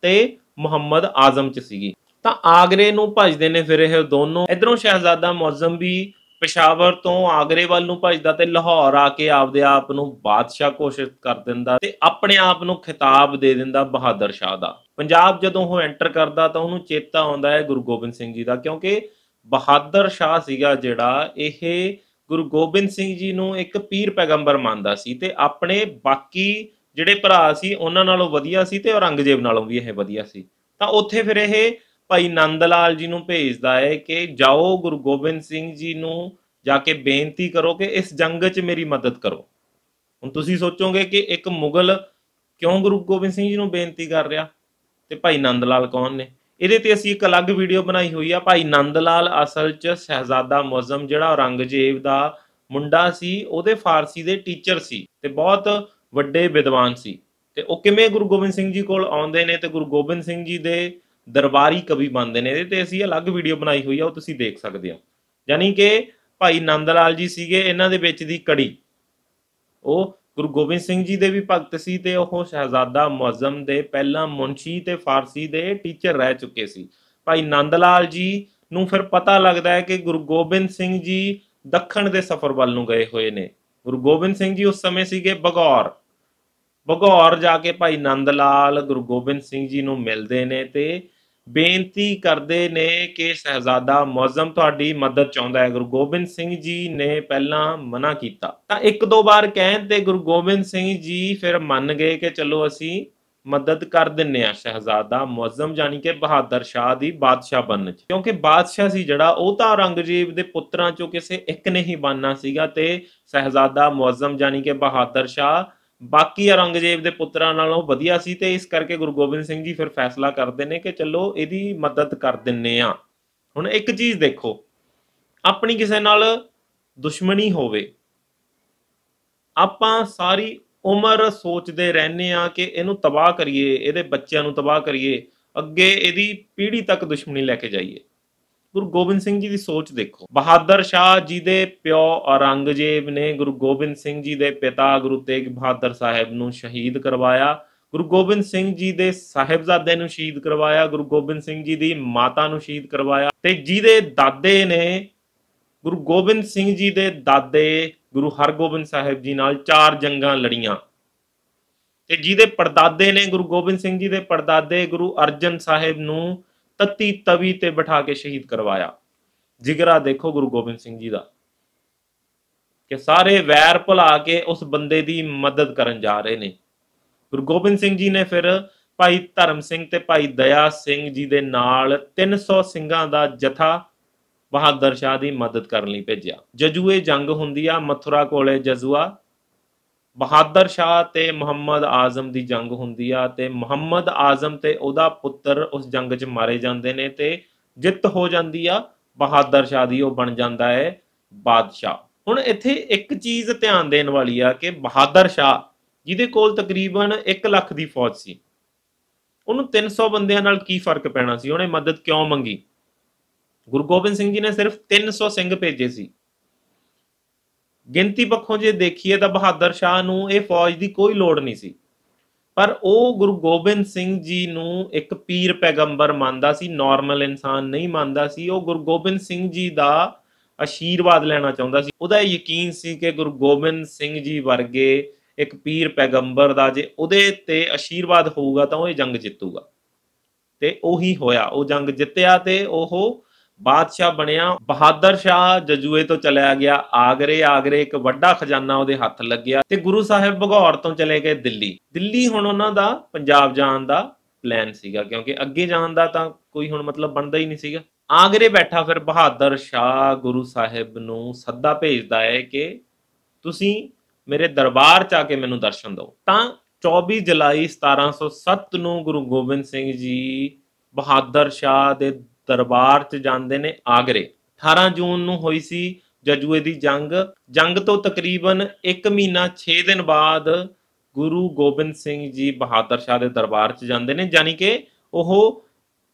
ਤੇ ਮੁਹੰਮਦ ਆਜ਼ਮ 'ਚ ਸੀਗੀ ਤਾਂ ਆਗਰੇ ਨੂੰ ਭਜਦੇ ਨੇ ਫਿਰ ਇਹ ਦੋਨੋਂ ਇਧਰੋਂ ਸ਼ਹਿਜ਼ਾਦਾ ਮੁਅਜ਼ਮ ਵੀ ਪਸ਼ਾਵਰ ਤੋਂ ਆਗਰੇ ਵੱਲ ਨੂੰ ਭਜਦਾ ਤੇ ਲਾਹੌਰ ਆ ਕੇ ਆਪਦੇ ਆਪ ਨੂੰ ਬਾਦਸ਼ਾਹ ਘੋਸ਼ਿਤ ਕਰ ਦਿੰਦਾ ਤੇ ਆਪਣੇ ਆਪ ਨੂੰ ਖਿਤਾਬ ਦੇ ਦਿੰਦਾ ਬਹਾਦਰ ਸ਼ਾਹ ਦਾ ਪੰਜਾਬ ਜਦੋਂ ਉਹ ਐਂਟਰ ਕਰਦਾ ਤਾਂ ਉਹਨੂੰ ਚੇਤਾ ਆਉਂਦਾ ਹੈ ਗੁਰੂ ਗੋਬਿੰਦ ਸਿੰਘ ਜੀ ਦਾ ਕਿਉਂਕਿ ਬਹਾਦਰ ਸ਼ਾਹ ਸੀਗਾ ਜਿਹੜਾ ਇਹ ਗੁਰੂ ਗੋਬਿੰਦ ਸਿੰਘ ਜੀ ਨੂੰ ਇੱਕ ਪੀਰ ਪੈਗੰਬਰ ਮੰਨਦਾ ਸੀ ਤੇ ਆਪਣੇ ਬਾਕੀ ਜਿਹੜੇ ਭਰਾ ਸੀ ਉਹਨਾਂ ਨਾਲੋਂ ਵਧੀਆ ਸੀ ਤੇ ਔਰੰਗਜ਼ੇਬ ਨਾਲੋਂ ਵੀ ਇਹ ਵਧੀਆ ਸੀ ਤਾਂ ਉੱਥੇ ਫਿਰ ਇਹ ਭਾਈ ਨੰਦ ਲਾਲ ਜੀ ਨੂੰ ਭੇਜਦਾ ਹੈ ਕਿ ਜਾਓ ਗੁਰੂ ਗੋਬਿੰਦ ਸਿੰਘ ਜੀ ਨੂੰ ਜਾ ਕੇ ਬੇਨਤੀ ਕਰੋ ਕਿ ਇਸ ਜੰਗ 'ਚ ਮੇਰੀ ਮਦਦ ਕਰੋ ਹੁਣ ਤੁਸੀਂ ਸੋਚੋਗੇ ਕਿ ਇੱਕ ਮੁਗਲ ਕਿਉਂ ਗੁਰੂ ਗੋਬਿੰਦ ਸਿੰਘ ਜੀ ਨੂੰ ਬੇਨਤੀ ਕਰ ਰਿਹਾ ਤੇ ਭਾਈ ਨੰਦ ਲਾਲ ਕੌਣ ਨੇ ਇਹਦੇ ਤੇ ਅਸੀਂ ਇੱਕ ਅਲੱਗ ਵੀਡੀਓ ਬਣਾਈ ਹੋਈ ਆ ਭਾਈ ਨੰਦ ਲਾਲ ਅਸਲ 'ਚ ਸਹਿਜ਼ਾਦਾ ਮੁਅਜ਼ਮ ਜਿਹੜਾ ਔਰੰਗਜ਼ੇਬ ਦਾ ਮੁੰਡਾ ਸੀ ਉਹਦੇ ਫਾਰਸੀ ਦੇ ਟੀਚਰ ਸੀ ਤੇ ਬਹੁਤ ਵੱਡੇ ਵਿਦਵਾਨ ਸੀ ਤੇ ਉਹ ਕਿਵੇਂ ਗੁਰੂ ਗੋਬਿੰਦ ਸਿੰਘ ਜੀ ਕੋਲ ਆਉਂਦੇ ਨੇ ਤੇ ਗੁਰੂ ਗੋਬਿੰਦ ਸਿੰਘ ਜੀ ਦੇ ਦਰਬਾਰੀ ਕਵੀ ਬਣਦੇ ਨੇ ਇਹਦੇ ਤੇ ਅਸੀਂ ਅਲੱਗ ਵੀਡੀਓ ਬਣਾਈ ਹੋਈ ਆ ਉਹ ਤੁਸੀਂ ਦੇਖ ਸਕਦੇ ਹੋ ਯਾਨੀ ਕਿ ਭਾਈ ਨੰਦ ਲਾਲ ਜੀ ਸੀਗੇ ਇਹਨਾਂ ਦੇ ਵਿੱਚ ਦੀ ਕੜੀ ਉਹ ਗੁਰੂ ਗੋਬਿੰਦ ਸਿੰਘ ਜੀ ਦੇ ਵੀ ਭਗਤ ਸੀ ਤੇ ਉਹ ਸ਼ਹਿਜ਼ਾਦਾ ਮੁਅਜ਼ਮ ਦੇ ਪਹਿਲਾ ਮੁਨਸ਼ੀ ਤੇ ਫਾਰਸੀ ਦੇ ਟੀਚਰ ਰਹਿ ਚੁੱਕੇ ਸੀ ਭਾਈ ਨੰਦ ਲਾਲ ਜੀ ਨੂੰ ਫਿਰ ਪਤਾ ਲੱਗਦਾ ਹੈ ਕਿ ਗੁਰੂ ਗੋਬਿੰਦ ਸਿੰਘ ਜੀ ਦੱਖਣ ਦੇ ਸਫ਼ਰ ਵੱਲ ਨੂੰ ਗਏ ਹੋਏ ਨੇ ਗੁਰੂ ਗੋਬਿੰਦ ਸਿੰਘ ਜੀ ਉਸ ਸਮੇਂ ਸੀਗੇ ਬਗੌਰ ਬਗੌਰ ਜਾ ਕੇ ਭਾਈ ਨੰਦ ਲਾਲ ਗੁਰੂ ਗੋਬਿੰਦ ਸਿੰਘ ਜੀ ਨੂੰ ਮਿਲਦੇ ਨੇ ਤੇ ਬੇਨਤੀ ਕਰਦੇ ਨੇ ਕਿ ਸਹਜ਼ਾਦਾ ਮੁਅਜ਼ਮ ਤੁਹਾਡੀ ਮਦਦ ਚਾਹੁੰਦਾ ਹੈ ਗੁਰੂ ਗੋਬਿੰਦ ਸਿੰਘ ਜੀ ਨੇ ਪਹਿਲਾਂ ਮਨਾ ਕੀਤਾ ਤਾਂ ਇੱਕ ਦੋ ਵਾਰ ਕਹਿਣ ਤੇ ਗੁਰੂ ਗੋਬਿੰਦ ਸਿੰਘ ਜੀ ਫਿਰ ਮੰਨ ਗਏ ਕਿ ਚਲੋ ਅਸੀਂ ਮਦਦ ਕਰ ਦਿੰਨੇ ਆ ਸਹਿਜ਼ਾਦਾ ਮੁਅਜ਼ਮ ਜਾਨੀ ਕਿ ਬਹਾਦਰ ਸ਼ਾਹ ਦੀ ਬਾਦਸ਼ਾਹ ਬਣਨ ਚ ਕਿਉਂਕਿ ਬਾਦਸ਼ਾਹ ਸੀ ਜਿਹੜਾ ਉਹ ਤਾਂ ਔਰੰਗਜ਼ੇਬ ਦੇ ਪੁੱਤਰਾਂ ਚੋਂ ਕਿਸੇ ਇੱਕ ਨੇ ਹੀ ਬਣਨਾ ਸੀਗਾ ਤੇ ਸਹਿਜ਼ਾਦਾ ਮੁਅਜ਼ਮ ਜਾਨੀ ਕਿ ਬਹਾਦਰ ਸ਼ਾਹ ਬਾਕੀ ਔਰੰਗਜ਼ੇਬ ਦੇ ਪੁੱਤਰਾਂ ਨਾਲੋਂ ਵਧੀਆ ਸੀ ਤੇ ਇਸ ਕਰਕੇ ਗੁਰੂ ਗੋਬਿੰਦ ਸਿੰਘ ਜੀ ਫਿਰ ਫੈਸਲਾ ਕਰਦੇ ਨੇ ਕਿ ਚਲੋ ਇਹਦੀ ਮਦਦ ਕਰ ਦਿੰਨੇ ਆ ਹੁਣ ਇੱਕ ਚੀਜ਼ ਦੇਖੋ ਆਪਣੀ ਕਿਸੇ ਨਾਲ ਦੁਸ਼ਮਣੀ ਹੋਵੇ ਆਪਾਂ ਸਾਰੀ ਉਮਰ ਸੋਚਦੇ ਰਹਿੰਨੇ ਆ ਕਿ ਇਹਨੂੰ ਤਬਾਹ ਕਰੀਏ ਇਹਦੇ ਬੱਚਿਆਂ ਨੂੰ ਤਬਾਹ ਕਰੀਏ ਅੱਗੇ ਇਹਦੀ ਪੀੜ੍ਹੀ ਤੱਕ ਦੁਸ਼ਮਣੀ ਲੈ ਕੇ ਜਾਈਏ ਗੁਰੂ ਗੋਬਿੰਦ ਸਿੰਘ ਜੀ ਦੀ ਸੋਚ ਦੇਖੋ ਬਹਾਦਰ ਸ਼ਾਹ ਜੀ ਦੇ ਪਿਓ ਔਰੰਗਜ਼ੇਬ ਨੇ ਗੁਰੂ ਗੋਬਿੰਦ ਸਿੰਘ ਜੀ ਦੇ ਪਿਤਾ ਗੁਰੂ ਤੇਗ ਬਹਾਦਰ ਸਾਹਿਬ ਨੂੰ ਸ਼ਹੀਦ ਕਰਵਾਇਆ ਗੁਰੂ ਗੋਬਿੰਦ ਸਿੰਘ ਜੀ ਦੇ ਸਾਹਿਬਜ਼ਾਦੇ ਨੂੰ ਸ਼ਹੀਦ ਕਰਵਾਇਆ ਗੁਰੂ ਗੋਬਿੰਦ ਸਿੰਘ ਜੀ ਦੀ ਮਾਤਾ ਨੂੰ ਸ਼ਹੀਦ ਕਰਵਾਇਆ ਤੇ ਜਿਹਦੇ ਦਾਦੇ ਨੇ ਗੁਰੂ ਗੋਬਿੰਦ ਸਿੰਘ ਜੀ ਦੇ ਦਾਦੇ ਗੁਰੂ ਹਰਗੋਬਿੰਦ ਸਾਹਿਬ ਜੀ ਨਾਲ ਚਾਰ ਜੰਗਾਂ ਲੜੀਆਂ ਤੇ ਜਿਹਦੇ ਪਰਦਾਦੇ ਨੇ ਗੁਰੂ ਗੋਬਿੰਦ ਸਿੰਘ ਜੀ ਦੇ ਪਰਦਾਦੇ ਗੁਰੂ ਅਰਜਨ ਸਾਹਿਬ ਨੂੰ ਤਤੀ ਤਵੀ ਤੇ ਬਿਠਾ ਕੇ ਸ਼ਹੀਦ ਕਰਵਾਇਆ ਜਿਗਰਾ ਦੇਖੋ ਗੁਰੂ ਗੋਬਿੰਦ ਸਿੰਘ ਜੀ ਦਾ ਕਿ ਸਾਰੇ ਵੈਰ ਭੁਲਾ ਕੇ ਉਸ ਬੰਦੇ ਦੀ ਮਦਦ ਕਰਨ ਜਾ ਰਹੇ ਨੇ ਗੁਰੂ ਗੋਬਿੰਦ ਸਿੰਘ ਜੀ ਨੇ ਫਿਰ ਭਾਈ ਧਰਮ ਸਿੰਘ ਤੇ ਭਾਈ ਦਇਆ ਸਿੰਘ ਜੀ ਦੇ ਨਾਲ 300 ਸਿੰਘਾਂ ਦਾ ਜਥਾ ਬਹਾਦਰ ਸ਼ਾਹ ਦੀ ਮਦਦ ਕਰਨ ਲਈ ਭੇਜਿਆ ਜਜੂਏ ਜੰਗ ਹੁੰਦੀ ਆ ਮਥੁਰਾ ਕੋਲੇ ਜਜ਼ੂਆ ਬਹਾਦਰ ਸ਼ਾਹ ਤੇ ਮੁਹੰਮਦ ਆਜ਼ਮ ਦੀ ਜੰਗ ਹੁੰਦੀ ਆ ਤੇ ਮੁਹੰਮਦ ਆਜ਼ਮ ਤੇ ਉਹਦਾ ਪੁੱਤਰ ਉਸ ਜੰਗ 'ਚ ਮਾਰੇ ਜਾਂਦੇ ਨੇ ਤੇ ਜਿੱਤ ਹੋ ਜਾਂਦੀ ਆ ਬਹਾਦਰ ਸ਼ਾਹ ਦੀ ਉਹ ਬਣ ਜਾਂਦਾ ਹੈ ਬਾਦਸ਼ਾਹ ਹੁਣ ਇੱਥੇ ਇੱਕ ਚੀਜ਼ ਧਿਆਨ ਦੇਣ ਵਾਲੀ ਆ ਕਿ ਬਹਾਦਰ ਸ਼ਾਹ ਜਿਹਦੇ ਕੋਲ ਤਕਰੀਬਨ 1 ਲੱਖ ਦੀ ਫੌਜ ਸੀ ਉਹਨੂੰ 300 ਬੰਦਿਆਂ ਨਾਲ ਕੀ ਫਰਕ ਪੈਣਾ ਸੀ ਉਹਨੇ ਮਦਦ ਕਿਉਂ ਮੰਗੀ ਗੁਰੂ ਗੋਬਿੰਦ ਸਿੰਘ ਜੀ ਨੇ ਸਿਰਫ 300 ਸਿੰਘ ਭੇਜੇ ਸੀ ਗਿਣਤੀ ਪੱਖੋਂ ਜੇ ਦੇਖੀਏ ਤਾਂ ਬਹਾਦਰ ਸ਼ਾਹ ਨੂੰ ਇਹ ਫੌਜ ਦੀ ਕੋਈ ਲੋੜ ਨਹੀਂ ਸੀ ਪਰ ਉਹ ਗੁਰੂ ਗੋਬਿੰਦ ਸਿੰਘ ਜੀ ਨੂੰ ਇੱਕ ਪੀਰ ਪੈਗੰਬਰ ਮੰਨਦਾ ਸੀ ਨਾਰਮਲ ਇਨਸਾਨ ਨਹੀਂ ਮੰਨਦਾ ਸੀ ਉਹ ਗੁਰੂ ਗੋਬਿੰਦ ਸਿੰਘ ਜੀ ਦਾ ਅਸ਼ੀਰਵਾਦ ਲੈਣਾ ਚਾਹੁੰਦਾ ਸੀ ਉਹਦਾ ਇਹ ਯਕੀਨ ਸੀ ਕਿ ਗੁਰੂ ਗੋਬਿੰਦ ਸਿੰਘ ਜੀ ਵਰਗੇ ਇੱਕ ਪੀਰ ਪੈਗੰਬਰ ਦਾ ਜੇ ਉਹਦੇ ਤੇ ਅਸ਼ੀਰਵਾਦ ਹੋਊਗਾ ਤਾਂ ਉਹ ਇਹ ਜੰਗ ਜਿੱਤੂਗਾ ਤੇ ਉਹੀ ਹੋਇਆ ਉਹ ਜੰਗ ਜਿੱਤਿਆ ਤੇ ਉਹ ਬਾਦਸ਼ਾਹ ਬਣਿਆ ਬਹਾਦਰ ਸ਼ਾਹ ਜਜੂਏ ਤੋਂ ਚਲਿਆ ਗਿਆ ਆਗਰੇ ਆਗਰੇ ਇੱਕ ਵੱਡਾ ਖਜ਼ਾਨਾ ਉਹਦੇ ਹੱਥ ਲੱਗਿਆ ਤੇ ਗੁਰੂ ਸਾਹਿਬ ਭਗੌਰ ਤੋਂ ਚਲੇ ਗਏ ਦਿੱਲੀ ਦਿੱਲੀ ਹੁਣ ਉਹਨਾਂ ਦਾ ਪੰਜਾਬ ਜਾਣ ਦਾ ਪਲਾਨ ਸੀਗਾ ਕਿਉਂਕਿ ਅੱਗੇ ਜਾਣ ਦਾ ਤਾਂ ਕੋਈ ਹੁਣ ਮਤਲਬ ਬਣਦਾ ਹੀ ਨਹੀਂ ਸੀਗਾ ਆਗਰੇ ਬੈਠਾ ਫਿਰ ਬਹਾਦਰ ਸ਼ਾਹ ਗੁਰੂ ਸਾਹਿਬ ਨੂੰ ਸੱਦਾ ਭੇਜਦਾ ਹੈ ਕਿ ਤੁਸੀਂ ਮੇਰੇ ਦਰਬਾਰ ਚ ਆ ਕੇ ਮੈਨੂੰ ਦਰਸ਼ਨ ਦਿਓ ਤਾਂ 24 ਜੁਲਾਈ 1707 ਨੂੰ ਗੁਰੂ ਗੋਬਿੰਦ ਸਿੰਘ ਜੀ ਬਹਾਦਰ ਸ਼ਾਹ ਦੇ ਦਰਬਾਰ 'ਚ ਜਾਂਦੇ ਨੇ ਆਗਰੇ 18 ਜੂਨ ਨੂੰ ਹੋਈ ਸੀ ਜਜੂਏ ਦੀ ਜੰਗ ਜੰਗ ਤੋਂ ਤਕਰੀਬਨ 1 ਮਹੀਨਾ 6 ਦਿਨ ਬਾਅਦ ਗੁਰੂ ਗੋਬਿੰਦ ਸਿੰਘ ਜੀ ਬਹਾਦਰ ਸ਼ਾਹ ਦੇ ਦਰਬਾਰ 'ਚ ਜਾਂਦੇ ਨੇ ਯਾਨੀ ਕਿ ਉਹ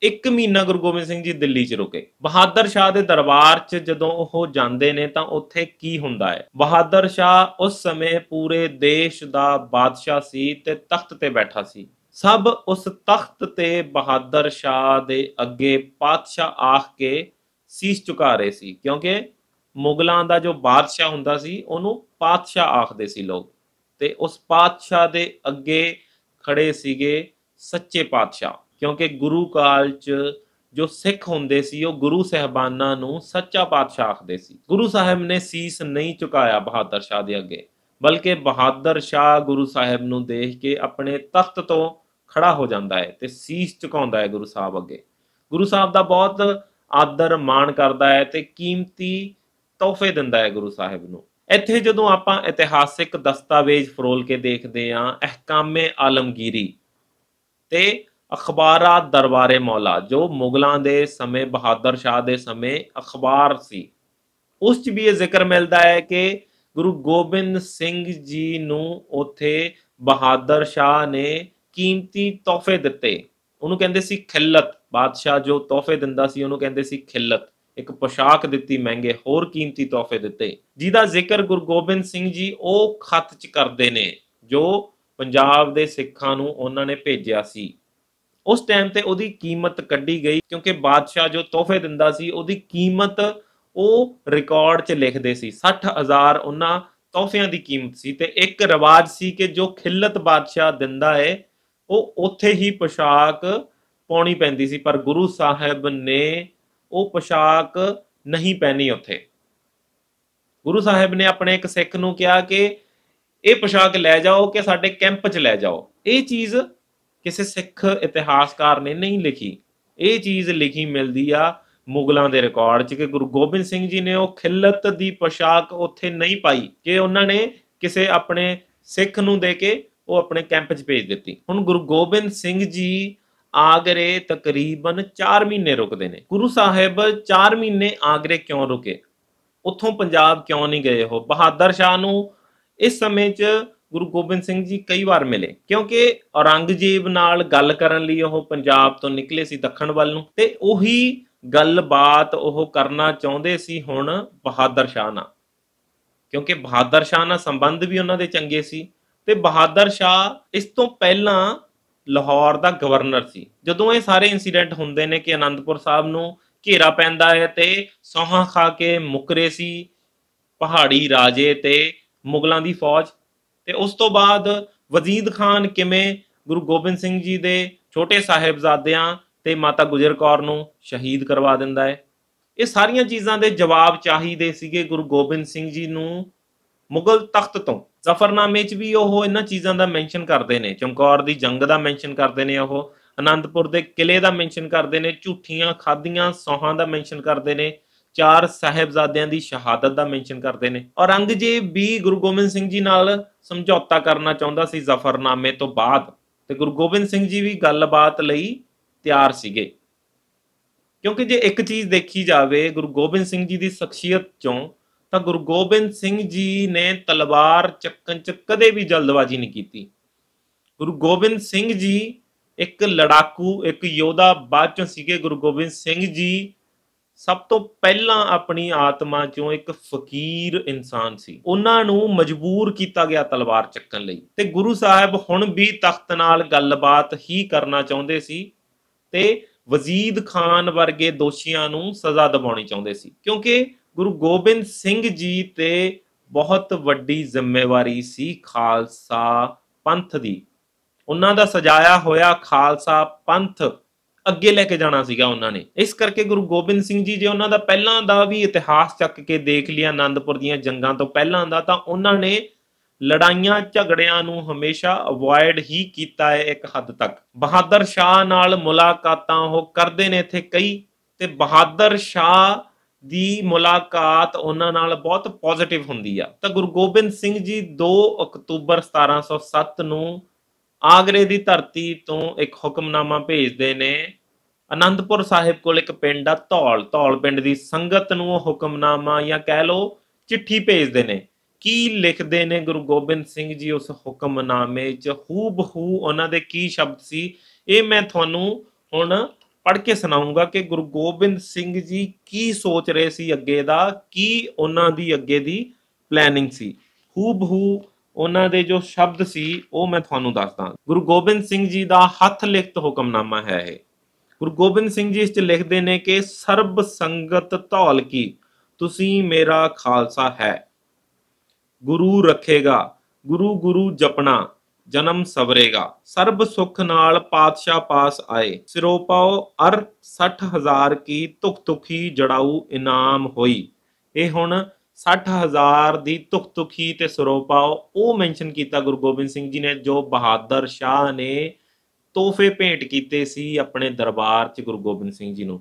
1 ਮਹੀਨਾ ਗੁਰੂ ਗੋਬਿੰਦ ਸਿੰਘ ਜੀ ਦਿੱਲੀ 'ਚ ਰੁਕੇ ਬਹਾਦਰ ਸ਼ਾਹ ਦੇ ਦਰਬਾਰ 'ਚ ਜਦੋਂ ਉਹ ਜਾਂਦੇ ਨੇ ਤਾਂ ਉੱਥੇ ਕੀ ਹੁੰਦਾ ਹੈ ਬਹਾਦਰ ਸ਼ਾਹ ਉਸ ਸਮੇਂ ਪੂਰੇ ਦੇਸ਼ ਦਾ ਬਾਦਸ਼ਾਹ ਸੀ ਤੇ ਤਖਤ ਤੇ ਬੈਠਾ ਸੀ ਸਭ ਉਸ ਤਖਤ ਤੇ ਬਹਾਦਰ ਸ਼ਾਹ ਦੇ ਅੱਗੇ ਪਾਤਸ਼ਾਹ ਆਖ ਕੇ ਸੀਸ ਝੁਕਾ ਰਹੇ ਸੀ ਕਿਉਂਕਿ ਮੁਗਲਾਂ ਦਾ ਜੋ ਬਾਦਸ਼ਾਹ ਹੁੰਦਾ ਸੀ ਉਹਨੂੰ ਪਾਤਸ਼ਾਹ ਆਖਦੇ ਸੀ ਲੋਕ ਤੇ ਉਸ ਪਾਤਸ਼ਾਹ ਦੇ ਅੱਗੇ ਖੜੇ ਸੀਗੇ ਸੱਚੇ ਪਾਤਸ਼ਾਹ ਕਿਉਂਕਿ ਗੁਰੂ ਕਾਲ 'ਚ ਜੋ ਸਿੱਖ ਹੁੰਦੇ ਸੀ ਉਹ ਗੁਰੂ ਸਹਿਬਾਨਾਂ ਨੂੰ ਸੱਚਾ ਪਾਤਸ਼ਾਹ ਆਖਦੇ ਸੀ ਗੁਰੂ ਸਾਹਿਬ ਨੇ ਸੀਸ ਨਹੀਂ ਝੁਕਾਇਆ ਬਹਾਦਰ ਸ਼ਾਹ ਦੇ ਅੱਗੇ ਬਲਕਿ ਬਹਾਦਰ ਸ਼ਾਹ ਗੁਰੂ ਸਾਹਿਬ ਨੂੰ ਦੇਖ ਕੇ ਆਪਣੇ ਤਖਤ ਤੋਂ ਖੜਾ ਹੋ ਜਾਂਦਾ ਹੈ ਤੇ ਸੀਸ ਝੁਕਾਉਂਦਾ ਹੈ ਗੁਰੂ ਸਾਹਿਬ ਅੱਗੇ ਗੁਰੂ ਸਾਹਿਬ ਦਾ ਬਹੁਤ ਆਦਰ ਮਾਣ ਕਰਦਾ ਹੈ ਤੇ ਕੀਮਤੀ ਤੋਹਫੇ ਦਿੰਦਾ ਹੈ ਗੁਰੂ ਸਾਹਿਬ ਨੂੰ ਇੱਥੇ ਜਦੋਂ ਆਪਾਂ ਇਤਿਹਾਸਿਕ ਦਸਤਾਵੇਜ਼ ਫਰੋਲ ਕੇ ਦੇਖਦੇ ਆਂ ਅਹਿਕਾਮੇ ਆਲਮਗੀਰੀ ਤੇ ਅਖਬਾਰਾ ਦਰਬਾਰੇ ਮੌਲਾ ਜੋ ਮੁਗਲਾਂ ਦੇ ਸਮੇਂ ਬਹਾਦਰ ਸ਼ਾਹ ਦੇ ਸਮੇਂ ਅਖਬਾਰ ਸੀ ਉਸ 'ਚ ਵੀ ਇਹ ਜ਼ਿਕਰ ਮਿਲਦਾ ਹੈ ਕਿ ਗੁਰੂ ਗੋਬਿੰਦ ਸਿੰਘ ਜੀ ਨੂੰ ਉਥੇ ਬਹਾਦਰ ਸ਼ਾਹ ਨੇ ਕੀਮਤੀ ਤੋਹਫੇ ਦਿੱਤੇ ਉਹਨੂੰ ਕਹਿੰਦੇ ਸੀ ਖਿਲਤ ਬਾਦਸ਼ਾਹ ਜੋ ਤੋਹਫੇ ਦਿੰਦਾ ਸੀ ਉਹਨੂੰ ਕਹਿੰਦੇ ਸੀ ਖਿਲਤ ਇੱਕ ਪੋਸ਼ਾਕ ਦਿੱਤੀ ਮਹਿੰਗੇ ਹੋਰ ਕੀਮਤੀ ਤੋਹਫੇ ਦਿੱਤੇ ਜਿਹਦਾ ਜ਼ਿਕਰ ਗੁਰੂ ਗੋਬਿੰਦ ਸਿੰਘ ਜੀ ਉਹ ਖੱਤ 'ਚ ਕਰਦੇ ਨੇ ਜੋ ਪੰਜਾਬ ਦੇ ਸਿੱਖਾਂ ਨੂੰ ਉਹਨਾਂ ਨੇ ਭੇਜਿਆ ਸੀ ਉਸ ਟਾਈਮ ਤੇ ਉਹਦੀ ਕੀਮਤ ਕੱਢੀ ਗਈ ਕਿਉਂਕਿ ਬਾਦਸ਼ਾਹ ਜੋ ਤੋਹਫੇ ਦਿੰਦਾ ਸੀ ਉਹਦੀ ਕੀਮਤ ਉਹ ਰਿਕਾਰਡ 'ਚ ਲਿਖਦੇ ਸੀ 60000 ਉਹਨਾਂ ਤੋਹਫਿਆਂ ਦੀ ਕੀਮਤ ਸੀ ਤੇ ਇੱਕ ਰਿਵਾਜ ਸੀ ਕਿ ਜੋ ਖਿਲਤ ਬਾਦਸ਼ਾਹ ਦਿੰਦਾ ਹੈ ਉਹ ਉੱਥੇ ਹੀ ਪੋਸ਼ਾਕ ਪਾਉਣੀ ਪੈਂਦੀ ਸੀ ਪਰ ਗੁਰੂ ਸਾਹਿਬ ਨੇ ਉਹ ਪੋਸ਼ਾਕ ਨਹੀਂ ਪਹਿਨੀ ਉੱਥੇ ਗੁਰੂ ਸਾਹਿਬ ਨੇ ਆਪਣੇ ਇੱਕ ਸਿੱਖ ਨੂੰ ਕਿਹਾ ਕਿ ਇਹ ਪੋਸ਼ਾਕ ਲੈ ਜਾਓ ਕਿ ਸਾਡੇ ਕੈਂਪ 'ਚ ਲੈ ਜਾਓ ਇਹ ਚੀਜ਼ ਕਿਸੇ ਸਿੱਖ ਇਤਿਹਾਸਕਾਰ ਨੇ ਨਹੀਂ ਲਿਖੀ ਇਹ ਚੀਜ਼ ਲਿਖੀ ਮਿਲਦੀ ਆ ਮੁਗਲਾਂ ਦੇ ਰਿਕਾਰਡ 'ਚ ਕਿ ਗੁਰੂ ਗੋਬਿੰਦ ਸਿੰਘ ਜੀ ਨੇ ਉਹ ਖਿਲਤ ਦੀ ਪੋਸ਼ਾਕ ਉੱਥੇ ਨਹੀਂ ਪਾਈ ਕਿ ਉਹਨਾਂ ਨੇ ਕਿਸੇ ਆਪਣੇ ਸਿੱਖ ਨੂੰ ਦੇ ਕੇ ਉਹ ਆਪਣੇ ਕੈਂਪ 'ਚ ਭੇਜ ਦਿੱਤੀ ਹੁਣ ਗੁਰੂ ਗੋਬਿੰਦ ਸਿੰਘ ਜੀ ਆਗਰੇ ਤਕਰੀਬਨ 4 ਮਹੀਨੇ ਰੁਕਦੇ ਨੇ ਗੁਰੂ ਸਾਹਿਬ 4 ਮਹੀਨੇ ਆਗਰੇ ਕਿਉਂ ਰੁਕੇ ਉੱਥੋਂ ਪੰਜਾਬ ਕਿਉਂ ਨਹੀਂ ਗਏ ਉਹ ਬਹਾਦਰ ਸ਼ਾਹ ਨੂੰ ਇਸ ਸਮੇਂ 'ਚ ਗੁਰੂ ਗੋਬਿੰਦ ਸਿੰਘ ਜੀ ਕਈ ਵਾਰ ਮਿਲੇ ਕਿਉਂਕਿ ਔਰੰਗਜ਼ੇਬ ਨਾਲ ਗੱਲ ਕਰਨ ਲਈ ਉਹ ਪੰਜਾਬ ਤੋਂ ਨਿਕਲੇ ਸੀ ਦੱਖਣ ਵੱਲ ਨੂੰ ਤੇ ਉਹੀ ਗੱਲਬਾਤ ਉਹ ਕਰਨਾ ਚਾਹੁੰਦੇ ਸੀ ਹੁਣ ਬਹਾਦਰ ਸ਼ਾਹ ਨਾਲ ਕਿਉਂਕਿ ਬਹਾਦਰ ਸ਼ਾਹ ਨਾਲ ਸੰਬੰਧ ਵੀ ਉਹਨਾਂ ਦੇ ਚੰਗੇ ਸੀ ਤੇ ਬਹਾਦਰ ਸ਼ਾਹ ਇਸ ਤੋਂ ਪਹਿਲਾਂ ਲਾਹੌਰ ਦਾ ਗਵਰਨਰ ਸੀ ਜਦੋਂ ਇਹ ਸਾਰੇ ਇਨਸੀਡੈਂਟ ਹੁੰਦੇ ਨੇ ਕਿ ਅਨੰਦਪੁਰ ਸਾਹਿਬ ਨੂੰ ਘੇਰਾ ਪੈਂਦਾ ਹੈ ਤੇ ਸੌਹਾਂ ਖਾ ਕੇ ਮੁਕਰੇ ਸੀ ਪਹਾੜੀ ਰਾਜੇ ਤੇ ਮੁਗਲਾਂ ਦੀ ਫੌਜ ਤੇ ਉਸ ਤੋਂ ਬਾਅਦ ਵਜ਼ੀਦ ਖਾਨ ਕਿਵੇਂ ਗੁਰੂ ਗੋਬਿੰਦ ਸਿੰਘ ਜੀ ਦੇ ਛੋਟੇ ਸਾਹਿਬਜ਼ਾਦਿਆਂ ਤੇ ਮਾਤਾ ਗੁਜਰ ਕੌਰ ਨੂੰ ਸ਼ਹੀਦ ਕਰਵਾ ਦਿੰਦਾ ਹੈ ਇਹ ਸਾਰੀਆਂ ਚੀਜ਼ਾਂ ਦੇ ਜਵਾਬ ਚਾਹੀਦੇ ਸੀਗੇ ਗੁਰੂ ਗੋਬਿੰਦ ਸਿੰਘ ਜੀ ਨੂੰ ਮੁਗਲ ਤਖਤ ਤੋਂ ਜ਼ਫਰਨਾਮੇ 'ਚ ਵੀ ਉਹ ਇਹਨਾਂ ਚੀਜ਼ਾਂ ਦਾ ਮੈਂਸ਼ਨ ਕਰਦੇ ਨੇ ਚਮਕੌਰ ਦੀ ਜੰਗ ਦਾ ਮੈਂਸ਼ਨ ਕਰਦੇ ਨੇ ਉਹ ਅਨੰਦਪੁਰ ਦੇ ਕਿਲੇ ਦਾ ਮੈਂਸ਼ਨ ਕਰਦੇ ਨੇ ਝੂਠੀਆਂ ਖਾਦੀਆਂ ਸੋਹਾਂ ਦਾ ਮੈਂਸ਼ਨ ਕਰਦੇ ਨੇ ਚਾਰ ਸਹਬਜ਼ਾਦਿਆਂ ਦੀ ਸ਼ਹਾਦਤ ਦਾ ਮੈਂਸ਼ਨ ਕਰਦੇ ਨੇ ਔਰੰਗਜ਼ੇਬ ਵੀ ਗੁਰੂ ਗੋਬਿੰਦ ਸਿੰਘ ਜੀ ਨਾਲ ਸਮਝੌਤਾ ਕਰਨਾ ਚਾਹੁੰਦਾ ਸੀ ਜ਼ਫਰਨਾਮੇ ਤੋਂ ਬਾਅਦ ਤੇ ਗੁਰੂ ਗੋਬਿੰਦ ਸਿੰਘ ਜੀ ਵੀ ਗੱਲਬਾਤ ਲਈ ਤਿਆਰ ਸੀਗੇ ਕਿਉਂਕਿ ਜੇ ਇੱਕ ਚੀਜ਼ ਦੇਖੀ ਜਾਵੇ ਗੁਰੂ ਗੋਬਿੰਦ ਸਿੰਘ ਜੀ ਦੀ ਸ਼ਖਸੀਅਤ ਚੋਂ ਤਾਂ ਗੁਰੂ ਗੋਬਿੰਦ ਸਿੰਘ ਜੀ ਨੇ ਤਲਵਾਰ ਚੱਕਣ 'ਚ ਕਦੇ ਵੀ ਜਲਦਬਾਜ਼ੀ ਨਹੀਂ ਕੀਤੀ ਗੁਰੂ ਗੋਬਿੰਦ ਸਿੰਘ ਜੀ ਇੱਕ ਲੜਾਕੂ ਇੱਕ ਯੋਧਾ ਬਾਅਦ ਚੋਂ ਸੀਗੇ ਗੁਰੂ ਗੋਬਿੰਦ ਸਿੰਘ ਜੀ ਸਭ ਤੋਂ ਪਹਿਲਾਂ ਆਪਣੀ ਆਤਮਾ 'ਚੋਂ ਇੱਕ ਫਕੀਰ ਇਨਸਾਨ ਸੀ ਉਹਨਾਂ ਨੂੰ ਮਜਬੂਰ ਕੀਤਾ ਗਿਆ ਤਲਵਾਰ ਚੱਕਣ ਲਈ ਤੇ ਗੁਰੂ ਸਾਹਿਬ ਹੁਣ ਵੀ ਤਖਤ ਨਾਲ ਗੱਲਬਾਤ ਹੀ ਕਰਨਾ ਚਾਹੁੰਦੇ ਸੀ ਤੇ ਵਜ਼ੀਦ ਖਾਨ ਵਰਗੇ ਦੋਸ਼ੀਆਂ ਨੂੰ ਸਜ਼ਾ ਦਿਵਾਉਣੀ ਚਾਹੁੰਦੇ ਸੀ ਕਿਉਂਕਿ ਗੁਰੂ ਗੋਬਿੰਦ ਸਿੰਘ ਜੀ ਤੇ ਬਹੁਤ ਵੱਡੀ ਜ਼ਿੰਮੇਵਾਰੀ ਸੀ ਖਾਲਸਾ ਪੰਥ ਦੀ ਉਹਨਾਂ ਦਾ ਸਜਾਇਆ ਹੋਇਆ ਖਾਲਸਾ ਪੰਥ ਅੱਗੇ ਲੈ ਕੇ ਜਾਣਾ ਸੀਗਾ ਉਹਨਾਂ ਨੇ ਇਸ ਕਰਕੇ ਗੁਰੂ ਗੋਬਿੰਦ ਸਿੰਘ ਜੀ ਜੇ ਉਹਨਾਂ ਦਾ ਪਹਿਲਾਂ ਦਾ ਵੀ ਇਤਿਹਾਸ ਚੱਕ ਕੇ ਦੇਖ ਲਿਆ ਆਨੰਦਪੁਰ ਦੀਆਂ ਜੰਗਾਂ ਤੋਂ ਪਹਿਲਾਂ ਦਾ ਤਾਂ ਉਹਨਾਂ ਨੇ ਲੜਾਈਆਂ ਝਗੜਿਆਂ ਨੂੰ ਹਮੇਸ਼ਾ ਅਵੋਇਡ ਹੀ ਕੀਤਾ ਹੈ ਇੱਕ ਹੱਦ ਤੱਕ ਬਹਾਦਰ ਸ਼ਾਹ ਨਾਲ ਮੁਲਾਕਾਤਾਂ ਉਹ ਕਰਦੇ ਨੇ ਇੱਥੇ ਕਈ ਤੇ ਬਹਾਦਰ ਸ਼ਾਹ ਦੀ ਮੁਲਾਕਾਤ ਉਹਨਾਂ ਨਾਲ ਬਹੁਤ ਪੋਜ਼ਿਟਿਵ ਹੁੰਦੀ ਆ ਤਾਂ ਗੁਰੂ ਗੋਬਿੰਦ ਸਿੰਘ ਜੀ 2 ਅਕਤੂਬਰ 1707 ਨੂੰ ਆਗਰੇ ਦੀ ਧਰਤੀ ਤੋਂ ਇੱਕ ਹੁਕਮਨਾਮਾ ਭੇਜਦੇ ਨੇ ਅਨੰਦਪੁਰ ਸਾਹਿਬ ਕੋਲ ਇੱਕ ਪਿੰਡ ਆ ਧੌਲ ਧੌਲ ਪਿੰਡ ਦੀ ਸੰਗਤ ਨੂੰ ਉਹ ਹੁਕਮਨਾਮਾ ਜਾਂ ਕਹਿ ਲੋ ਚਿੱਠੀ ਭੇਜਦੇ ਨੇ ਕੀ ਲਿਖਦੇ ਨੇ ਗੁਰੂ ਗੋਬਿੰਦ ਸਿੰਘ ਜੀ ਉਸ ਹੁਕਮਨਾਮੇ 'ਚ ਹੂ ਉਹਨਾਂ ਦੇ ਕੀ ਸ਼ਬਦ ਸੀ ਇਹ ਮੈਂ ਤੁਹਾਨੂੰ ਹੁਣ ਪੜ੍ਹ ਕੇ ਸੁਣਾਉਂਗਾ ਕਿ ਗੁਰੂ ਗੋਬਿੰਦ ਸਿੰਘ ਜੀ ਕੀ ਸੋਚ ਰਹੇ ਸੀ ਅੱਗੇ ਦਾ ਕੀ ਉਹਨਾਂ ਦੀ ਅੱਗੇ ਦੀ ਪਲੈਨਿੰਗ ਸੀ ਹੂਬਹੂ ਉਹਨਾਂ ਦੇ ਜੋ ਸ਼ਬਦ ਸੀ ਉਹ ਮੈਂ ਤੁਹਾਨੂੰ ਦੱਸਦਾ ਗੁਰੂ ਗੋਬਿੰਦ ਸਿੰਘ ਜੀ ਦਾ ਹੱਥ ਲਿਖਤ ਹੁਕਮਨਾਮਾ ਹੈ ਇਹ ਗੁਰੂ ਗੋਬਿੰਦ ਸਿੰਘ ਜੀ ਇਸ 'ਚ ਲਿਖਦੇ ਨੇ ਕਿ ਸਰਬ ਸੰਗਤ ਧੌਲ ਕੀ ਤੁਸੀਂ ਮੇਰਾ ਖਾਲਸਾ ਹੈ ਗੁਰੂ ਰੱਖੇਗਾ ਗੁਰੂ ਗੁਰੂ ਜਪਣਾ ਜਨਮ ਸਵਰੇਗਾ ਸਰਬ ਸੁਖ ਨਾਲ ਪਾਤਸ਼ਾਹ ਪਾਸ ਆਏ ਸਿਰੋ ਪਾਉ ਅਰ 60000 ਕੀ ਤੁਖ ਤੁਖੀ ਜੜਾਉ ਇਨਾਮ ਹੋਈ ਇਹ ਹੁਣ 60000 ਦੀ ਤੁਖ ਤੁਖੀ ਤੇ ਸਿਰੋ ਪਾਉ ਉਹ ਮੈਂਸ਼ਨ ਕੀਤਾ ਗੁਰੂ ਗੋਬਿੰਦ ਸਿੰਘ ਜੀ ਨੇ ਜੋ ਬਹਾਦਰ ਸ਼ਾਹ ਨੇ ਤੋਹਫੇ ਭੇਂਟ ਕੀਤੇ ਸੀ ਆਪਣੇ ਦਰਬਾਰ 'ਚ ਗੁਰੂ ਗੋਬਿੰਦ ਸਿੰਘ ਜੀ ਨੂੰ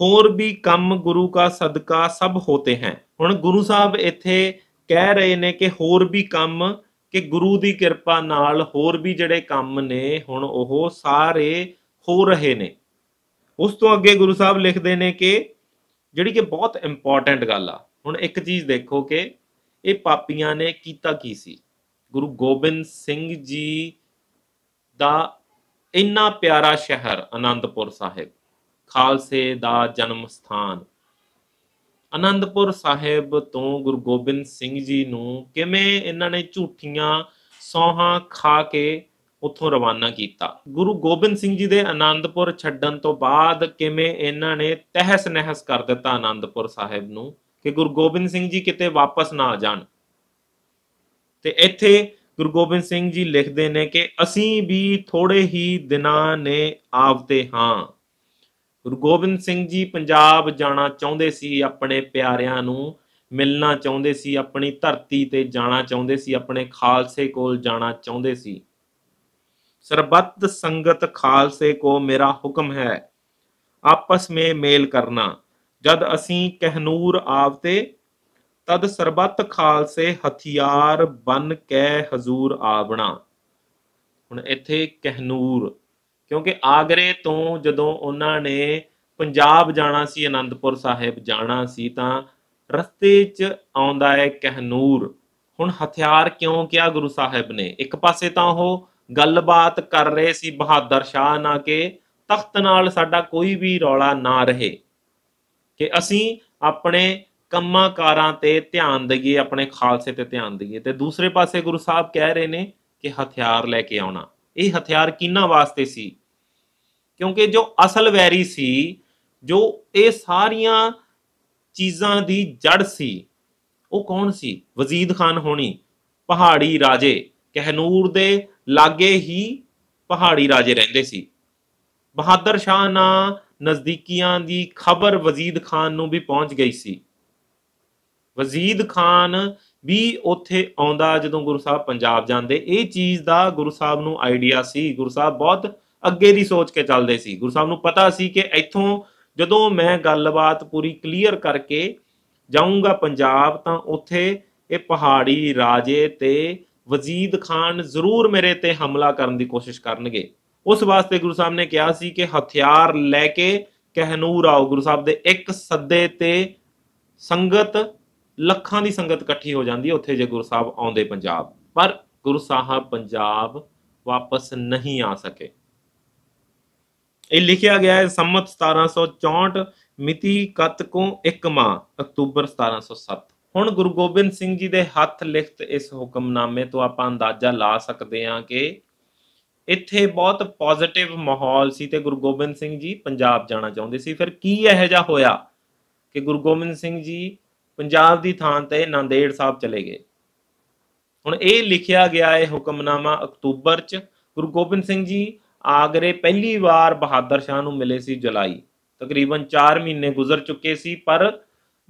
ਹੋਰ ਵੀ ਕੰਮ ਗੁਰੂ ਕਾ ਸਦਕਾ ਸਭ ਹੋਤੇ ਹੈ ਹੁਣ ਗੁਰੂ ਸਾਹਿਬ ਇੱਥੇ ਕਹਿ ਰਹੇ ਨੇ ਕਿ ਹੋਰ ਵੀ ਕੰਮ ਕਿ ਗੁਰੂ ਦੀ ਕਿਰਪਾ ਨਾਲ ਹੋਰ ਵੀ ਜਿਹੜੇ ਕੰਮ ਨੇ ਹੁਣ ਉਹ ਸਾਰੇ ਹੋ ਰਹੇ ਨੇ ਉਸ ਤੋਂ ਅੱਗੇ ਗੁਰੂ ਸਾਹਿਬ ਲਿਖਦੇ ਨੇ ਕਿ ਜਿਹੜੀ ਕਿ ਬਹੁਤ ਇੰਪੋਰਟੈਂਟ ਗੱਲ ਆ ਹੁਣ ਇੱਕ ਚੀਜ਼ ਦੇਖੋ ਕਿ ਇਹ ਪਾਪੀਆਂ ਨੇ ਕੀਤਾ ਕੀ ਸੀ ਗੁਰੂ ਗੋਬਿੰਦ ਸਿੰਘ ਜੀ ਦਾ ਇੰਨਾ ਪਿਆਰਾ ਸ਼ਹਿਰ ਆਨੰਦਪੁਰ ਸਾਹਿਬ ਖਾਲਸੇ ਦਾ ਜਨਮ ਸਥਾਨ ਅਨੰਦਪੁਰ ਸਾਹਿਬ ਤੋਂ ਗੁਰੂ ਗੋਬਿੰਦ ਸਿੰਘ ਜੀ ਨੂੰ ਕਿਵੇਂ ਇਹਨਾਂ ਨੇ ਝੂਠੀਆਂ ਸੌਹਾਂ ਖਾ ਕੇ ਉੱਥੋਂ ਰਵਾਨਾ ਕੀਤਾ ਗੁਰੂ ਗੋਬਿੰਦ ਸਿੰਘ ਜੀ ਦੇ ਅਨੰਦਪੁਰ ਛੱਡਣ ਤੋਂ ਬਾਅਦ ਕਿਵੇਂ ਇਹਨਾਂ ਨੇ ਤਹਿਸ ਨਹਿਸ ਕਰ ਦਿੱਤਾ ਅਨੰਦਪੁਰ ਸਾਹਿਬ ਨੂੰ ਕਿ ਗੁਰੂ ਗੋਬਿੰਦ ਸਿੰਘ ਜੀ ਕਿਤੇ ਵਾਪਸ ਨਾ ਆ ਜਾਣ ਤੇ ਇੱਥੇ ਗੁਰੂ ਗੋਬਿੰਦ ਸਿੰਘ ਜੀ ਲਿਖਦੇ ਨੇ ਕਿ ਅਸੀਂ ਵੀ ਥੋੜੇ ਹੀ ਦਿਨਾਂ ਨੇ ਆਵਤੇ ਹਾਂ ਗੁਰੂ ਗੋਬਿੰਦ ਸਿੰਘ ਜੀ ਪੰਜਾਬ ਜਾਣਾ ਚਾਹੁੰਦੇ ਸੀ ਆਪਣੇ ਪਿਆਰਿਆਂ ਨੂੰ ਮਿਲਣਾ ਚਾਹੁੰਦੇ ਸੀ ਆਪਣੀ ਧਰਤੀ ਤੇ ਜਾਣਾ ਚਾਹੁੰਦੇ ਸੀ ਆਪਣੇ ਖਾਲਸੇ ਕੋਲ ਜਾਣਾ ਚਾਹੁੰਦੇ ਸੀ ਸਰਬੱਤ ਸੰਗਤ ਖਾਲਸੇ ਕੋ ਮੇਰਾ ਹੁਕਮ ਹੈ ਆਪਸ ਮੇ ਮੇਲ ਕਰਨਾ ਜਦ ਅਸੀਂ ਕਹਿਨੂਰ ਆਵਤੇ ਤਦ ਸਰਬੱਤ ਖਾਲਸੇ ਹਥਿਆਰ ਬਨ ਕੇ ਹਜ਼ੂਰ ਆਵਣਾ ਹੁਣ ਇੱਥੇ ਕਹਿਨੂਰ ਕਿਉਂਕਿ ਆਗਰੇ ਤੋਂ ਜਦੋਂ ਉਹਨਾਂ ਨੇ ਪੰਜਾਬ ਜਾਣਾ ਸੀ ਅਨੰਦਪੁਰ ਸਾਹਿਬ ਜਾਣਾ ਸੀ ਤਾਂ ਰਸਤੇ 'ਚ ਆਉਂਦਾ ਹੈ ਕਹਿਨੂਰ ਹੁਣ ਹਥਿਆਰ ਕਿਉਂ ਕਿਹਾ ਗੁਰੂ ਸਾਹਿਬ ਨੇ ਇੱਕ ਪਾਸੇ ਤਾਂ ਉਹ ਗੱਲਬਾਤ ਕਰ ਰਹੇ ਸੀ ਬਹਾਦਰ ਸ਼ਾਹ ਨਾ ਕਿ ਤਖਤ ਨਾਲ ਸਾਡਾ ਕੋਈ ਵੀ ਰੌਲਾ ਨਾ ਰਹੇ ਕਿ ਅਸੀਂ ਆਪਣੇ ਕੰਮਾਂ ਤੇ ਧਿਆਨ ਦਈਏ ਆਪਣੇ ਖਾਲਸੇ ਤੇ ਧਿਆਨ ਦਈਏ ਤੇ ਦੂਸਰੇ ਪਾਸੇ ਗੁਰੂ ਸਾਹਿਬ ਕਹਿ ਰਹੇ ਨੇ ਕਿ ਹਥਿਆਰ ਲੈ ਕੇ ਆਉਣਾ ਇਹ ਹਥਿਆਰ ਕਿੰਨਾ ਵਾਸਤੇ ਸੀ ਕਿਉਂਕਿ ਜੋ ਅਸਲ ਵੈਰੀ ਸੀ ਜੋ ਇਹ ਸਾਰੀਆਂ ਚੀਜ਼ਾਂ ਦੀ ਜੜ ਸੀ ਉਹ ਕੌਣ ਸੀ ਵਜ਼ੀਦ ਖਾਨ ਹੋਣੀ ਪਹਾੜੀ ਰਾਜੇ ਕਹਿਨੂਰ ਦੇ ਲਾਗੇ ਹੀ ਪਹਾੜੀ ਰਾਜੇ ਰਹਿੰਦੇ ਸੀ ਬਹਾਦਰ ਸ਼ਾਹ ਨਾਲ ਨਜ਼ਦੀਕੀਆਂ ਦੀ ਖਬਰ ਵਜ਼ੀਦ ਖਾਨ ਨੂੰ ਵੀ ਪਹੁੰਚ ਗਈ ਸੀ ਵਜ਼ੀਦ ਖਾਨ ਵੀ ਉੱਥੇ ਆਉਂਦਾ ਜਦੋਂ ਗੁਰੂ ਸਾਹਿਬ ਪੰਜਾਬ ਜਾਂਦੇ ਇਹ ਚੀਜ਼ ਦਾ ਗੁਰੂ ਸਾਹਿਬ ਨੂੰ ਆਈਡੀਆ ਸੀ ਗੁਰੂ ਸਾਹਿਬ ਬਹੁਤ ਅੱਗੇ ਦੀ ਸੋਚ ਕੇ ਚੱਲਦੇ ਸੀ ਗੁਰੂ ਸਾਹਿਬ ਨੂੰ ਪਤਾ ਸੀ ਕਿ ਇੱਥੋਂ ਜਦੋਂ ਮੈਂ ਗੱਲਬਾਤ ਪੂਰੀ ਕਲੀਅਰ ਕਰਕੇ ਜਾਊਂਗਾ ਪੰਜਾਬ ਤਾਂ ਉੱਥੇ ਇਹ ਪਹਾੜੀ ਰਾਜੇ ਤੇ ਵਜ਼ੀਦ ਖਾਨ ਜ਼ਰੂਰ ਮੇਰੇ ਤੇ ਹਮਲਾ ਕਰਨ ਦੀ ਕੋਸ਼ਿਸ਼ ਕਰਨਗੇ ਉਸ ਵਾਸਤੇ ਗੁਰੂ ਸਾਹਿਬ ਨੇ ਕਿਹਾ ਸੀ ਕਿ ਹਥਿਆਰ ਲੈ ਕੇ ਕਹਿਨੂਰ ਆਓ ਗੁਰੂ ਸਾਹਿਬ ਦੇ ਇੱਕ ਸੱਦੇ ਤੇ ਸੰਗਤ ਲੱਖਾਂ ਦੀ ਸੰਗਤ ਇਕੱਠੀ ਹੋ ਜਾਂਦੀ ਹੈ ਉੱਥੇ ਜੇ ਗੁਰੂ ਸਾਹਿਬ ਆਉਂਦੇ ਪੰਜਾਬ ਪਰ ਗੁਰੂ ਸਾਹਿਬ ਪੰਜਾਬ ਵਾਪਸ ਨਹੀਂ ਆ ਸਕੇ ਇਹ ਲਿਖਿਆ ਗਿਆ ਹੈ ਸੰਮਤ 1764 ਮਿਤੀ ਕੋ 1 ਮਾ ਅਕਤੂਬਰ 1707 ਹੁਣ ਗੁਰੂ ਗੋਬਿੰਦ ਸਿੰਘ ਜੀ ਦੇ ਹੱਥ ਲਿਖਤ ਇਸ ਹੁਕਮਨਾਮੇ ਤੋਂ ਆਪਾਂ ਅੰਦਾਜ਼ਾ ਲਾ ਸਕਦੇ ਹਾਂ ਕਿ ਇੱਥੇ ਬਹੁਤ ਪੋਜ਼ਿਟਿਵ ਮਾਹੌਲ ਸੀ ਤੇ ਗੁਰੂ ਗੋਬਿੰਦ ਸਿੰਘ ਜੀ ਪੰਜਾਬ ਜਾਣਾ ਚਾਹੁੰਦੇ ਸੀ ਫਿਰ ਕੀ ਇਹੋ ਜਿਹਾ ਹੋਇਆ ਕਿ ਗੁਰੂ ਗੋਬਿੰਦ ਸਿੰਘ ਜੀ ਪੰਜਾਬ ਦੀ ਥਾਂ ਤੇ ਨੰਦੇੜ ਸਾਹਿਬ ਚਲੇ ਗਏ ਹੁਣ ਇਹ ਲਿਖਿਆ ਗਿਆ ਹੈ ਹੁਕਮਨਾਮਾ ਅਕਤੂਬਰ ਚ ਗੁਰੂ ਗੋਬਿੰਦ ਸਿੰਘ ਜੀ ਆਗਰੇ ਪਹਿਲੀ ਵਾਰ ਬਹਾਦਰ ਸ਼ਾਹ ਨੂੰ ਮਿਲੇ ਸੀ ਜੁਲਾਈ ਤਕਰੀਬਨ 4 ਮਹੀਨੇ ਗੁਜ਼ਰ ਚੁੱਕੇ ਸੀ ਪਰ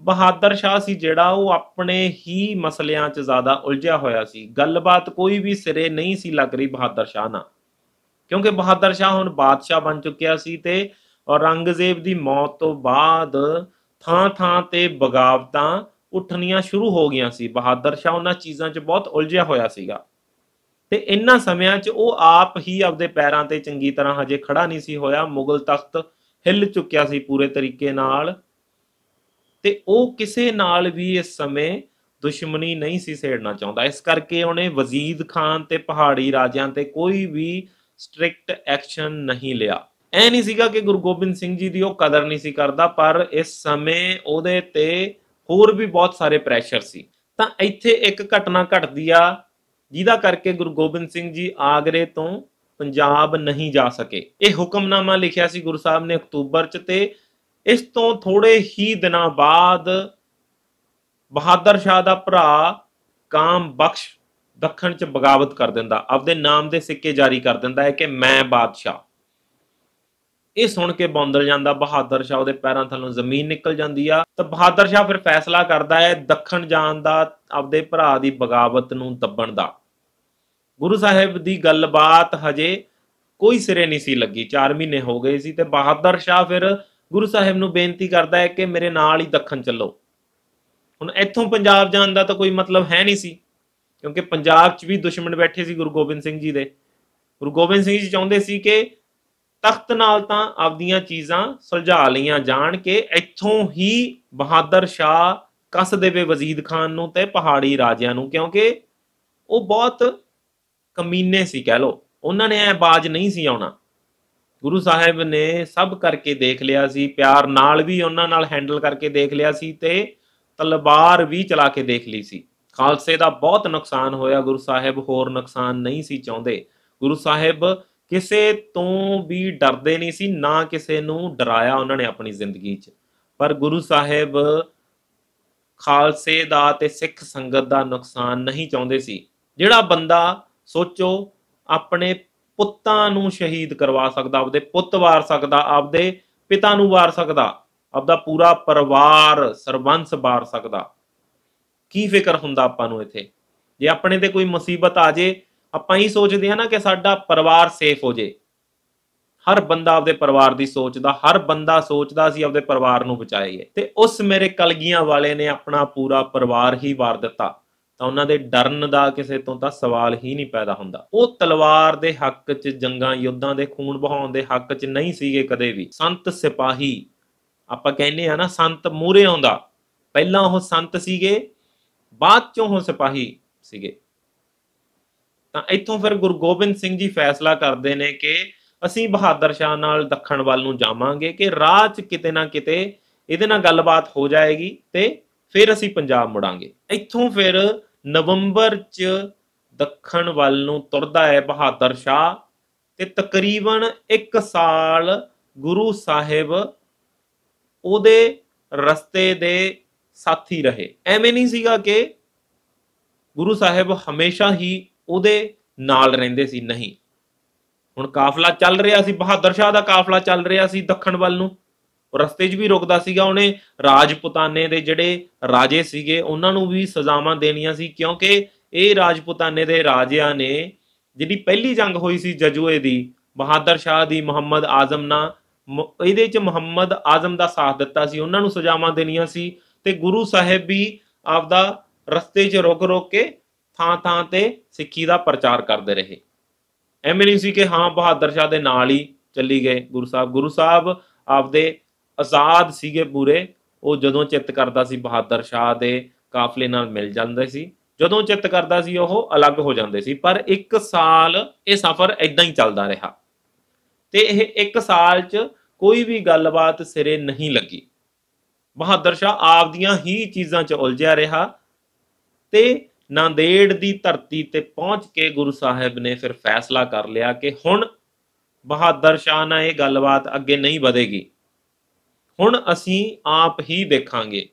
ਬਹਾਦਰ ਸ਼ਾਹ ਸੀ ਜਿਹੜਾ ਉਹ ਆਪਣੇ ਹੀ ਮਸਲਿਆਂ 'ਚ ਜ਼ਿਆਦਾ ਉਲਝਿਆ ਹੋਇਆ ਸੀ ਗੱਲਬਾਤ ਕੋਈ ਵੀ ਸਿਰੇ ਨਹੀਂ ਸੀ ਲੱਗ ਰਹੀ ਬਹਾਦਰ ਸ਼ਾਹ ਨਾਲ ਕਿਉਂਕਿ ਬਹਾਦਰ ਸ਼ਾਹ ਹੁਣ ਬਾਦਸ਼ਾਹ ਬਣ ਚੁੱਕਿਆ ਸੀ ਤੇ ਔਰੰਗਜ਼ੇਬ ਦੀ ਮੌਤ ਤੋਂ ਬਾਅਦ ਥਾਂ-ਥਾਂ ਤੇ ਬਗਾਵਤਾਂ ਉੱਠਣੀਆਂ ਸ਼ੁਰੂ ਹੋ ਗਈਆਂ ਸੀ ਬਹਾਦਰ ਸ਼ਾਹ ਉਹਨਾਂ ਚੀਜ਼ਾਂ 'ਚ ਬਹੁਤ ਉਲਝਿਆ ਹੋਇਆ ਸੀਗਾ ਤੇ ਇੰਨਾ ਸਮਿਆਂ 'ਚ ਉਹ ਆਪ ਹੀ ਆਪਦੇ ਪੈਰਾਂ ਤੇ ਚੰਗੀ ਤਰ੍ਹਾਂ ਹਜੇ ਖੜਾ ਨਹੀਂ ਸੀ ਹੋਇਆ ਮੁਗਲ ਤਖਤ ਹਿੱਲ ਚੁੱਕਿਆ ਸੀ ਪੂਰੇ ਤਰੀਕੇ ਨਾਲ ਤੇ ਉਹ ਕਿਸੇ ਨਾਲ ਵੀ ਇਸ ਸਮੇਂ ਦੁਸ਼ਮਣੀ ਨਹੀਂ ਸੀ ਸੇੜਨਾ ਚਾਹੁੰਦਾ ਇਸ ਕਰਕੇ ਉਹਨੇ ਵਜ਼ੀਦ ਖਾਨ ਤੇ ਪਹਾੜੀ ਰਾਜਿਆਂ ਤੇ ਕੋਈ ਵੀ ਸਟ੍ਰਿਕਟ ਐਕਸ਼ਨ ਨਹੀਂ ਲਿਆ ਐ ਨਹੀਂ ਸੀਗਾ ਕਿ ਗੁਰੂ ਗੋਬਿੰਦ ਸਿੰਘ ਜੀ ਦੀ ਉਹ ਕਦਰ ਨਹੀਂ ਸੀ ਕਰਦਾ ਪਰ ਇਸ ਸਮੇਂ ਉਹਦੇ ਤੇ ਹੋਰ ਵੀ ਬਹੁਤ ਸਾਰੇ ਪ੍ਰੈਸ਼ਰ ਸੀ ਤਾਂ ਇੱਥੇ ਇੱਕ ਘਟਨਾ ਘਟਦੀ ਆ ਜਿਹਦਾ ਕਰਕੇ ਗੁਰੂ ਗੋਬਿੰਦ ਸਿੰਘ ਜੀ ਆਗਰੇ ਤੋਂ ਪੰਜਾਬ ਨਹੀਂ ਜਾ ਸਕੇ ਇਹ ਹੁਕਮਨਾਮਾ ਲਿਖਿਆ ਸੀ ਗੁਰੂ ਸਾਹਿਬ ਨੇ ਅਕਤੂਬਰ ਚ ਤੇ ਇਸ ਤੋਂ ਥੋੜੇ ਹੀ ਦਿਨਾਂ ਬਾਅਦ ਬਹਾਦਰ ਸ਼ਾਹ ਦਾ ਭਰਾ ਕਾਮ ਬਖਸ਼ ਦੱਖਣ ਚ ਬਗਾਵਤ ਕਰ ਦਿੰਦਾ ਆਪਦੇ ਨਾਮ ਦੇ ਸਿੱਕੇ ਜਾਰੀ ਕਰ ਦਿੰਦਾ ਹੈ ਕਿ ਮੈਂ ਬਾਦਸ਼ਾਹ ਇਹ ਸੁਣ ਕੇ ਬੌਂਦਲ ਜਾਂਦਾ ਬਹਾਦਰ ਸ਼ਾਹ ਉਹਦੇ ਪੈਰਾਂ ਥੱਲੋਂ ਜ਼ਮੀਨ ਨਿਕਲ ਜਾਂਦੀ ਆ ਤਾਂ ਬਹਾਦਰ ਸ਼ਾਹ ਫਿਰ ਫੈਸਲਾ ਕਰਦਾ ਹੈ ਦੱਖਣ ਜਾਣ ਦਾ ਆਪਦੇ ਭਰਾ ਦੀ ਬਗਾਵਤ ਨੂੰ ਦੱਬਣ ਦਾ ਗੁਰੂ ਸਾਹਿਬ ਦੀ ਗੱਲਬਾਤ ਹਜੇ ਕੋਈ ਸਿਰੇ ਨਹੀਂ ਸੀ ਲੱਗੀ 4 ਮਹੀਨੇ ਹੋ ਗਏ ਸੀ ਤੇ ਬਹਾਦਰ ਸ਼ਾਹ ਫਿਰ ਗੁਰੂ ਸਾਹਿਬ ਨੂੰ ਬੇਨਤੀ ਕਰਦਾ ਹੈ ਕਿ ਮੇਰੇ ਨਾਲ ਹੀ ਦੱਖਣ ਚੱਲੋ ਹੁਣ ਇੱਥੋਂ ਪੰਜਾਬ ਜਾਣ ਦਾ ਤਾਂ ਕੋਈ ਮਤਲਬ ਹੈ ਨਹੀਂ ਸੀ ਕਿਉਂਕਿ ਪੰਜਾਬ 'ਚ ਵੀ ਦੁਸ਼ਮਣ ਬੈਠੇ ਸੀ ਗੁਰੂ ਗੋਬਿੰਦ ਸਿੰਘ ਜੀ ਦੇ ਗੁਰੂ ਗੋਬਿੰਦ ਸਿੰਘ ਜੀ ਚਾਹੁੰਦੇ ਸੀ ਕਿ ਤਖਤ ਨਾਲ ਤਾਂ ਆਪਦੀਆਂ ਚੀਜ਼ਾਂ ਸੁਲਝਾ ਲਈਆਂ ਜਾਣ ਕੇ ਇੱਥੋਂ ਹੀ ਬਹਾਦਰ ਸ਼ਾਹ ਕਸ ਦੇਵੇ ਵਜ਼ੀਦ ਖਾਨ ਨੂੰ ਤੇ ਪਹਾੜੀ ਰਾਜਿਆਂ ਨੂੰ ਕਿਉਂਕਿ ਉਹ ਬਹੁਤ ਕਮੀਨੇ ਸੀ ਕਹਿ ਲੋ ਉਹਨਾਂ ਨੇ ਐ ਬਾਜ ਨਹੀਂ ਸੀ ਆਉਣਾ ਗੁਰੂ ਸਾਹਿਬ ਨੇ ਸਭ ਕਰਕੇ ਦੇਖ ਲਿਆ ਸੀ ਪਿਆਰ ਨਾਲ ਵੀ ਉਹਨਾਂ ਨਾਲ ਹੈਂਡਲ ਕਰਕੇ ਦੇਖ ਲਿਆ ਸੀ ਤੇ ਤਲਵਾਰ ਵੀ ਚਲਾ ਕੇ ਦੇਖ ਲਈ ਸੀ ਖਾਲਸੇ ਦਾ ਬਹੁਤ ਨੁਕਸਾਨ ਹੋਇਆ ਗੁਰੂ ਸਾਹਿਬ ਹੋਰ ਨੁਕਸਾਨ ਨਹੀਂ ਸੀ ਚਾਹੁੰਦੇ ਗੁਰੂ ਸਾਹਿਬ ਕਿਸੇ ਤੋਂ ਵੀ ਡਰਦੇ ਨਹੀਂ ਸੀ ਨਾ ਕਿਸੇ ਨੂੰ ਡਰਾਇਆ ਉਹਨਾਂ ਨੇ ਆਪਣੀ ਜ਼ਿੰਦਗੀ 'ਚ ਪਰ ਗੁਰੂ ਸਾਹਿਬ ਖਾਲਸੇ ਦਾ ਤੇ ਸਿੱਖ ਸੰਗਤ ਦਾ ਨੁਕਸਾਨ ਨਹੀਂ ਚਾਹੁੰਦੇ ਸੀ ਜਿਹੜਾ ਬੰਦਾ ਸੋਚੋ ਆਪਣੇ ਪੁੱਤਾਂ ਨੂੰ ਸ਼ਹੀਦ ਕਰਵਾ ਸਕਦਾ ਆਪਦੇ ਪੁੱਤ ਵਾਰ ਸਕਦਾ ਆਪਦੇ ਪਿਤਾ ਨੂੰ ਵਾਰ ਸਕਦਾ ਆਪਦਾ ਪੂਰਾ ਪਰਿਵਾਰ ਸਰਬੰਸ ਵਾਰ ਸਕਦਾ ਕੀ ਫਿਕਰ ਹੁੰਦਾ ਆਪਾਂ ਨੂੰ ਇੱਥੇ ਜੇ ਆਪਣੇ ਤੇ ਕੋਈ ਮੁਸੀਬਤ ਆ ਜੇ ਆਪਾਂ ਹੀ ਸੋਚਦੇ ਹਾਂ ਨਾ ਕਿ ਸਾਡਾ ਪਰਿਵਾਰ ਸੇਫ ਹੋ ਜੇ ਹਰ ਬੰਦਾ ਆਪਦੇ ਪਰਿਵਾਰ ਦੀ ਸੋਚਦਾ ਹਰ ਬੰਦਾ ਸੋਚਦਾ ਸੀ ਆਪਦੇ ਪਰਿਵਾਰ ਨੂੰ ਬਚਾਈਏ ਤੇ ਉਸ ਮੇਰੇ ਕਲਗੀਆਂ ਵਾਲੇ ਨੇ ਆਪਣਾ ਪੂਰਾ ਪਰਿਵਾਰ ਹੀ ਵਾਰ ਦਿੱਤਾ ਤਾਂ ਉਹਨਾਂ ਦੇ ਡਰਨ ਦਾ ਕਿਸੇ ਤੋਂ ਤਾਂ ਸਵਾਲ ਹੀ ਨਹੀਂ ਪੈਦਾ ਹੁੰਦਾ ਉਹ ਤਲਵਾਰ ਦੇ ਹੱਕ 'ਚ ਜੰਗਾਂ ਯੁੱਧਾਂ ਦੇ ਖੂਨ ਬਹਾਉਣ ਦੇ ਹੱਕ 'ਚ ਨਹੀਂ ਸੀਗੇ ਕਦੇ ਵੀ ਸੰਤ ਸਿਪਾਹੀ ਆਪਾਂ ਕਹਿੰਦੇ ਆ ਨਾ ਸੰਤ ਮੂਰੇ ਆਉਂਦਾ ਪਹਿਲਾਂ ਉਹ ਸੰਤ ਸੀਗੇ ਬਾਅਦ ਚੋਂ ਉਹ ਸਿਪਾਹੀ ਸੀਗੇ ਤਾਂ ਇੱਥੋਂ ਫਿਰ ਗੁਰੂ ਗੋਬਿੰਦ ਸਿੰਘ ਜੀ ਫੈਸਲਾ ਕਰਦੇ ਨੇ ਕਿ ਅਸੀਂ ਬਹਾਦਰ ਸ਼ਾਹ ਨਾਲ ਦੱਖਣ ਵੱਲ ਨੂੰ ਜਾਵਾਂਗੇ ਕਿ ਰਾਹ 'ਚ ਕਿਤੇ ਨਾ ਕਿਤੇ ਇਹਦੇ ਨਾਲ ਗੱਲਬਾਤ ਹੋ ਜਾਏਗੀ ਤੇ ਫਿਰ ਅਸੀਂ ਪੰਜਾਬ ਮੁੜਾਂਗੇ ਇੱਥੋਂ ਫਿਰ ਨਵੰਬਰ 'ਚ ਦੱਖਣ ਵੱਲ ਨੂੰ ਤੁਰਦਾ ਹੈ ਬਹਾਦਰ ਸ਼ਾਹ ਤੇ ਤਕਰੀਬਨ 1 ਸਾਲ ਗੁਰੂ ਸਾਹਿਬ ਉਹਦੇ ਰਸਤੇ ਦੇ ਸਾਥੀ ਰਹੇ ਐਵੇਂ ਨਹੀਂ ਸੀਗਾ ਕਿ ਗੁਰੂ ਸਾਹਿਬ ਹਮੇਸ਼ਾ ਹੀ ਉਹਦੇ ਨਾਲ ਰਹਿੰਦੇ ਸੀ ਨਹੀਂ ਹੁਣ ਕਾਫਲਾ ਚੱਲ ਰਿਹਾ ਸੀ ਬਹਾਦਰ ਸ਼ਾਹ ਦਾ ਕਾਫਲਾ ਚੱਲ ਰਿਹਾ ਸੀ ਦੱਖਣ ਵੱਲ ਨੂੰ ਉਹ ਰਸਤੇ 'ਚ ਵੀ ਰੁਕਦਾ ਸੀਗਾ ਉਹਨੇ ਰਾਜਪੂਤਾਨੇ ਦੇ ਜਿਹੜੇ ਰਾਜੇ ਸੀਗੇ ਉਹਨਾਂ ਨੂੰ ਵੀ ਸਜ਼ਾਵਾਂ ਦੇਣੀਆਂ ਸੀ ਕਿਉਂਕਿ ਇਹ ਰਾਜਪੂਤਾਨੇ ਦੇ ਰਾਜਿਆਂ ਨੇ ਜਿਹੜੀ ਪਹਿਲੀ ਜੰਗ ਹੋਈ ਸੀ ਜਜੂਏ ਦੀ ਬਹਾਦਰ ਸ਼ਾਹ ਦੀ ਮੁਹੰਮਦ ਆਜ਼ਮ ਨਾਲ ਇਹਦੇ 'ਚ ਮੁਹੰਮਦ ਆਜ਼ਮ ਦਾ ਸਾਥ ਦਿੱਤਾ ਸੀ ਉਹਨਾਂ ਨੂੰ ਸਜ਼ਾਵਾਂ ਦੇਣੀਆਂ ਸੀ ਤੇ ਗੁਰੂ ਸਾਹਿਬ ਵੀ ਆਪਦਾ ਰਸਤੇ 'ਚ ਰੁਕ ਰੁਕ ਕੇ ਥਾਂ-ਥਾਂ ਤੇ ਸਿੱਖੀ ਦਾ ਪ੍ਰਚਾਰ ਕਰਦੇ ਰਹੇ ਐਵੇਂ ਨਹੀਂ ਸੀ ਕਿ ਹਾਂ ਬਹਾਦਰ ਸ਼ਾਹ ਦੇ ਨਾਲ ਹੀ ਚੱਲੀ ਗਏ ਗੁਰੂ ਸਾਹਿਬ ਗੁਰੂ ਸਾਹਿਬ ਆਪਦੇ ਆਜ਼ਾਦ ਸੀਗੇ ਪੂਰੇ ਉਹ ਜਦੋਂ ਚਿੱਤ ਕਰਦਾ ਸੀ ਬਹਾਦਰ ਸ਼ਾਹ ਦੇ ਕਾਫਲੇ ਨਾਲ ਮਿਲ ਜਾਂਦੇ ਸੀ ਜਦੋਂ ਚਿੱਤ ਕਰਦਾ ਸੀ ਉਹ ਅਲੱਗ ਹੋ ਜਾਂਦੇ ਸੀ ਪਰ 1 ਸਾਲ ਇਹ ਸਫ਼ਰ ਇਦਾਂ ਹੀ ਚੱਲਦਾ ਰਿਹਾ ਤੇ ਇਹ 1 ਸਾਲ 'ਚ ਕੋਈ ਵੀ ਗੱਲਬਾਤ ਸਿਰੇ ਨਹੀਂ ਲੱਗੀ ਬਹਾਦਰ ਸ਼ਾਹ ਆਪਦੀਆਂ ਹੀ ਚੀਜ਼ਾਂ 'ਚ ਉਲਝਿਆ ਰਿਹਾ ਤੇ ਨਾਂਦੇੜ ਦੀ ਧਰਤੀ ਤੇ ਪਹੁੰਚ ਕੇ ਗੁਰੂ ਸਾਹਿਬ ਨੇ ਫਿਰ ਫੈਸਲਾ ਕਰ ਲਿਆ ਕਿ ਹੁਣ ਬਹਾਦਰ ਸ਼ਾਹ ਨਾਲ ਇਹ ਗੱਲਬਾਤ ਅੱਗੇ ਨਹੀਂ ਵਧੇਗੀ ਹੁਣ ਅਸੀਂ ਆਪ ਹੀ ਦੇਖਾਂਗੇ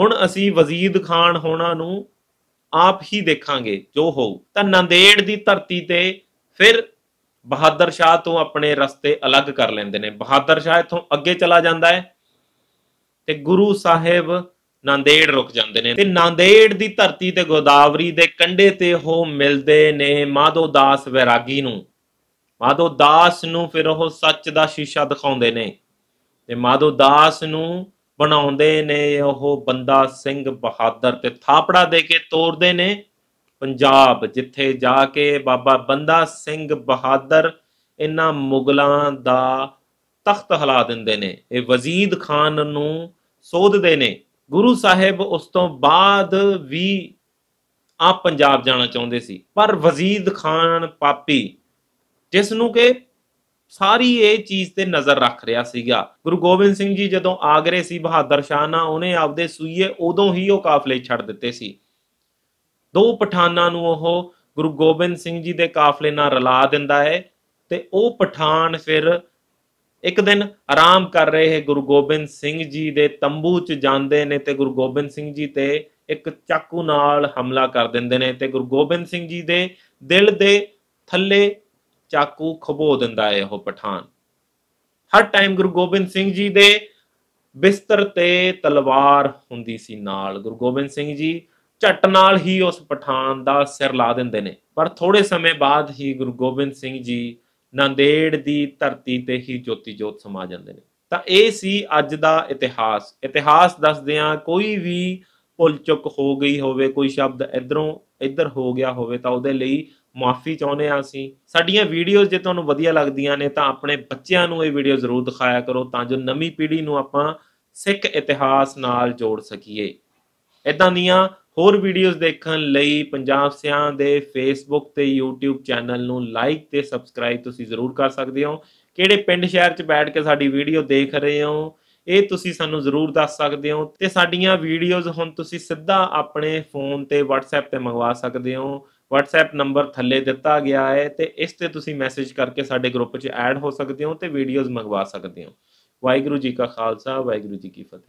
ਹੁਣ ਅਸੀਂ ਵਜ਼ੀਦ ਖਾਨ ਹੋਣਾ ਨੂੰ ਆਪ ਹੀ ਦੇਖਾਂਗੇ ਜੋ ਹੋਊ ਤਾਂ ਨੰਦੇੜ ਦੀ ਧਰਤੀ ਤੇ ਫਿਰ ਬਹਾਦਰ ਸ਼ਾਹ ਤੋਂ ਆਪਣੇ ਰਸਤੇ ਅਲੱਗ ਕਰ ਲੈਂਦੇ ਨੇ ਬਹਾਦਰ ਸ਼ਾਹ ਇਥੋਂ ਅੱਗੇ ਚਲਾ ਜਾਂਦਾ ਹੈ ਤੇ ਗੁਰੂ ਸਾਹਿਬ ਨੰਦੇੜ ਰੁਕ ਜਾਂਦੇ ਨੇ ਤੇ ਨੰਦੇੜ ਦੀ ਧਰਤੀ ਤੇ ਗੋਦਾਵਰੀ ਦੇ ਕੰਢੇ ਤੇ ਉਹ ਮਿਲਦੇ ਨੇ ਮਾਧੋ ਦਾਸ ਵਿਰਾਗੀ ਨੂੰ ਮਾਧੋ ਦਾਸ ਨੂੰ ਫਿਰ ਉਹ ਸੱਚ ਦਾ ਸ਼ੀਸ਼ਾ ਦਿਖਾਉਂਦੇ ਨੇ ਤੇ ਮਾਧੋ ਦਾਸ ਨੂੰ ਬਣਾਉਂਦੇ ਨੇ ਉਹ ਬੰਦਾ ਸਿੰਘ ਬਹਾਦਰ ਤੇ ਥਾਪੜਾ ਦੇ ਕੇ ਤੋਰਦੇ ਨੇ ਪੰਜਾਬ ਜਿੱਥੇ ਜਾ ਕੇ ਬਾਬਾ ਬੰਦਾ ਸਿੰਘ ਬਹਾਦਰ ਇਹਨਾਂ ਮੁਗਲਾਂ ਦਾ ਤਖਤ ਹਲਾ ਦਿੰਦੇ ਨੇ ਇਹ ਵਜ਼ੀਦ ਖਾਨ ਨੂੰ ਸੋਧਦੇ ਨੇ ਗੁਰੂ ਸਾਹਿਬ ਉਸ ਤੋਂ ਬਾਅਦ ਵੀ ਆ ਪੰਜਾਬ ਜਾਣਾ ਚਾਹੁੰਦੇ ਸੀ ਪਰ ਵਜ਼ੀਦ ਖਾਨ ਪਾਪੀ ਜਿਸ ਨੂੰ ਕਿ ਸਾਰੀ ਇਹ ਚੀਜ਼ ਤੇ ਨਜ਼ਰ ਰੱਖ ਰਿਹਾ ਸੀਗਾ ਗੁਰੂ ਗੋਬਿੰਦ ਸਿੰਘ ਜੀ ਜਦੋਂ ਆਗਰੇ ਸੀ ਬਹਾਦਰ ਸ਼ਾਹ ਨਾਲ ਉਹਨੇ ਆਪਦੇ ਸੂਈਏ ਉਦੋਂ ਹੀ ਉਹ ਕਾਫਲੇ ਛੱਡ ਦਿੱਤੇ ਸੀ ਦੋ ਪਠਾਨਾਂ ਨੂੰ ਉਹ ਗੁਰੂ ਗੋਬਿੰਦ ਸਿੰਘ ਜੀ ਦੇ ਕਾਫਲੇ ਨਾਲ ਰਲਾ ਦਿੰਦਾ ਹੈ ਤੇ ਉਹ ਪਠਾਨ ਫਿਰ ਇੱਕ ਦਿਨ ਆਰਾਮ ਕਰ ਰਹੇ ਗੁਰੂ ਗੋਬਿੰਦ ਸਿੰਘ ਜੀ ਦੇ ਤੰਬੂ 'ਚ ਜਾਂਦੇ ਨੇ ਤੇ ਗੁਰੂ ਗੋਬਿੰਦ ਸਿੰਘ ਜੀ ਤੇ ਇੱਕ ਚਾਕੂ ਨਾਲ ਹਮਲਾ ਕਰ ਦਿੰਦੇ ਨੇ ਤੇ ਗੁਰੂ ਗੋਬਿੰਦ ਸਿੰਘ ਜੀ ਦੇ ਦਿਲ ਦੇ ਥੱਲੇ ਚਾਕੂ ਖਬੋ ਦਿੰਦਾ ਹੈ ਉਹ ਪਠਾਨ ਹਰ ਟਾਈਮ ਗੁਰੂ ਗੋਬਿੰਦ ਸਿੰਘ ਜੀ ਦੇ ਬਿਸਤਰ ਤੇ ਤਲਵਾਰ ਹੁੰਦੀ ਸੀ ਨਾਲ ਗੁਰੂ ਗੋਬਿੰਦ ਸਿੰਘ ਜੀ ਝਟ ਨਾਲ ਹੀ ਉਸ ਪਠਾਨ ਦਾ ਸਿਰ ਲਾ ਦਿੰਦੇ ਨੇ ਪਰ ਥੋੜੇ ਸਮੇਂ ਬਾਅਦ ਹੀ ਗੁਰੂ ਗੋਬਿੰਦ ਸਿੰਘ ਜੀ ਨੰਦੇੜ ਦੀ ਧਰਤੀ ਤੇ ਹੀ ਜੋਤੀ ਜੋਤ ਸਮਾ ਜਾਂਦੇ ਨੇ ਤਾਂ ਇਹ ਸੀ ਅੱਜ ਦਾ ਇਤਿਹਾਸ ਇਤਿਹਾਸ ਦੱਸਦਿਆਂ ਕੋਈ ਵੀ ਪੁੱਲ ਚੁੱਕ ਹੋ ਗਈ ਹੋਵੇ ਕੋਈ ਸ਼ਬਦ ਇਧਰੋਂ ਇੱਧਰ ਹੋ ਗਿਆ ਹੋਵੇ ਤਾਂ ਉਹਦੇ ਲਈ ਮਾਫੀ ਚਾਹੁੰਦੇ ਆ ਅਸੀਂ ਸਾਡੀਆਂ ਵੀਡੀਓਜ਼ ਜੇ ਤੁਹਾਨੂੰ ਵਧੀਆ ਲੱਗਦੀਆਂ ਨੇ ਤਾਂ ਆਪਣੇ ਬੱਚਿਆਂ ਨੂੰ ਇਹ ਵੀਡੀਓ ਜ਼ਰੂਰ ਦਿਖਾਇਆ ਕਰੋ ਤਾਂ ਜੋ ਨਵੀਂ ਪੀੜ੍ਹੀ ਨੂੰ ਆਪਾਂ ਸਿੱਖ ਇਤਿਹਾਸ ਨਾਲ ਜੋੜ ਸਕੀਏ ਇਦਾਂ ਦੀਆਂ ਹੋਰ ਵੀਡੀਓਜ਼ ਦੇਖਣ ਲਈ ਪੰਜਾਬ ਸਿਆਂ ਦੇ ਫੇਸਬੁੱਕ ਤੇ YouTube ਚੈਨਲ ਨੂੰ ਲਾਈਕ ਤੇ ਸਬਸਕ੍ਰਾਈਬ ਤੁਸੀਂ ਜ਼ਰੂਰ ਕਰ ਸਕਦੇ ਹੋ ਕਿਹੜੇ ਪਿੰਡ ਸ਼ਹਿਰ 'ਚ ਬੈਠ ਕੇ ਸਾਡੀ ਵੀਡੀਓ ਦੇਖ ਰਹੇ ਹੋ ਇਹ ਤੁਸੀਂ ਸਾਨੂੰ ਜ਼ਰੂਰ ਦੱਸ ਸਕਦੇ ਹੋ ਤੇ ਸਾਡੀਆਂ ਵੀਡੀਓਜ਼ ਹੁਣ ਤੁਸੀਂ ਸਿੱਧਾ ਆਪਣੇ ਫੋਨ ਤੇ WhatsApp ਤੇ ਮੰਗਵਾ ਸਕਦੇ ਹੋ WhatsApp ਨੰਬਰ ਥੱਲੇ ਦਿੱਤਾ ਗਿਆ ਹੈ ਤੇ ਇਸ ਤੇ ਤੁਸੀਂ ਮੈਸੇਜ ਕਰਕੇ ਸਾਡੇ ਗਰੁੱਪ 'ਚ ਐਡ ਹੋ ਸਕਦੇ ਹੋ ਤੇ ਵੀਡੀਓਜ਼ ਮੰਗਵਾ ਸਕਦੇ ਹੋ ਵਾਹਿਗੁਰੂ ਜੀ ਕਾ ਖਾਲਸਾ ਵਾਹਿਗੁਰੂ ਜੀ ਕੀ ਫਤਿਹ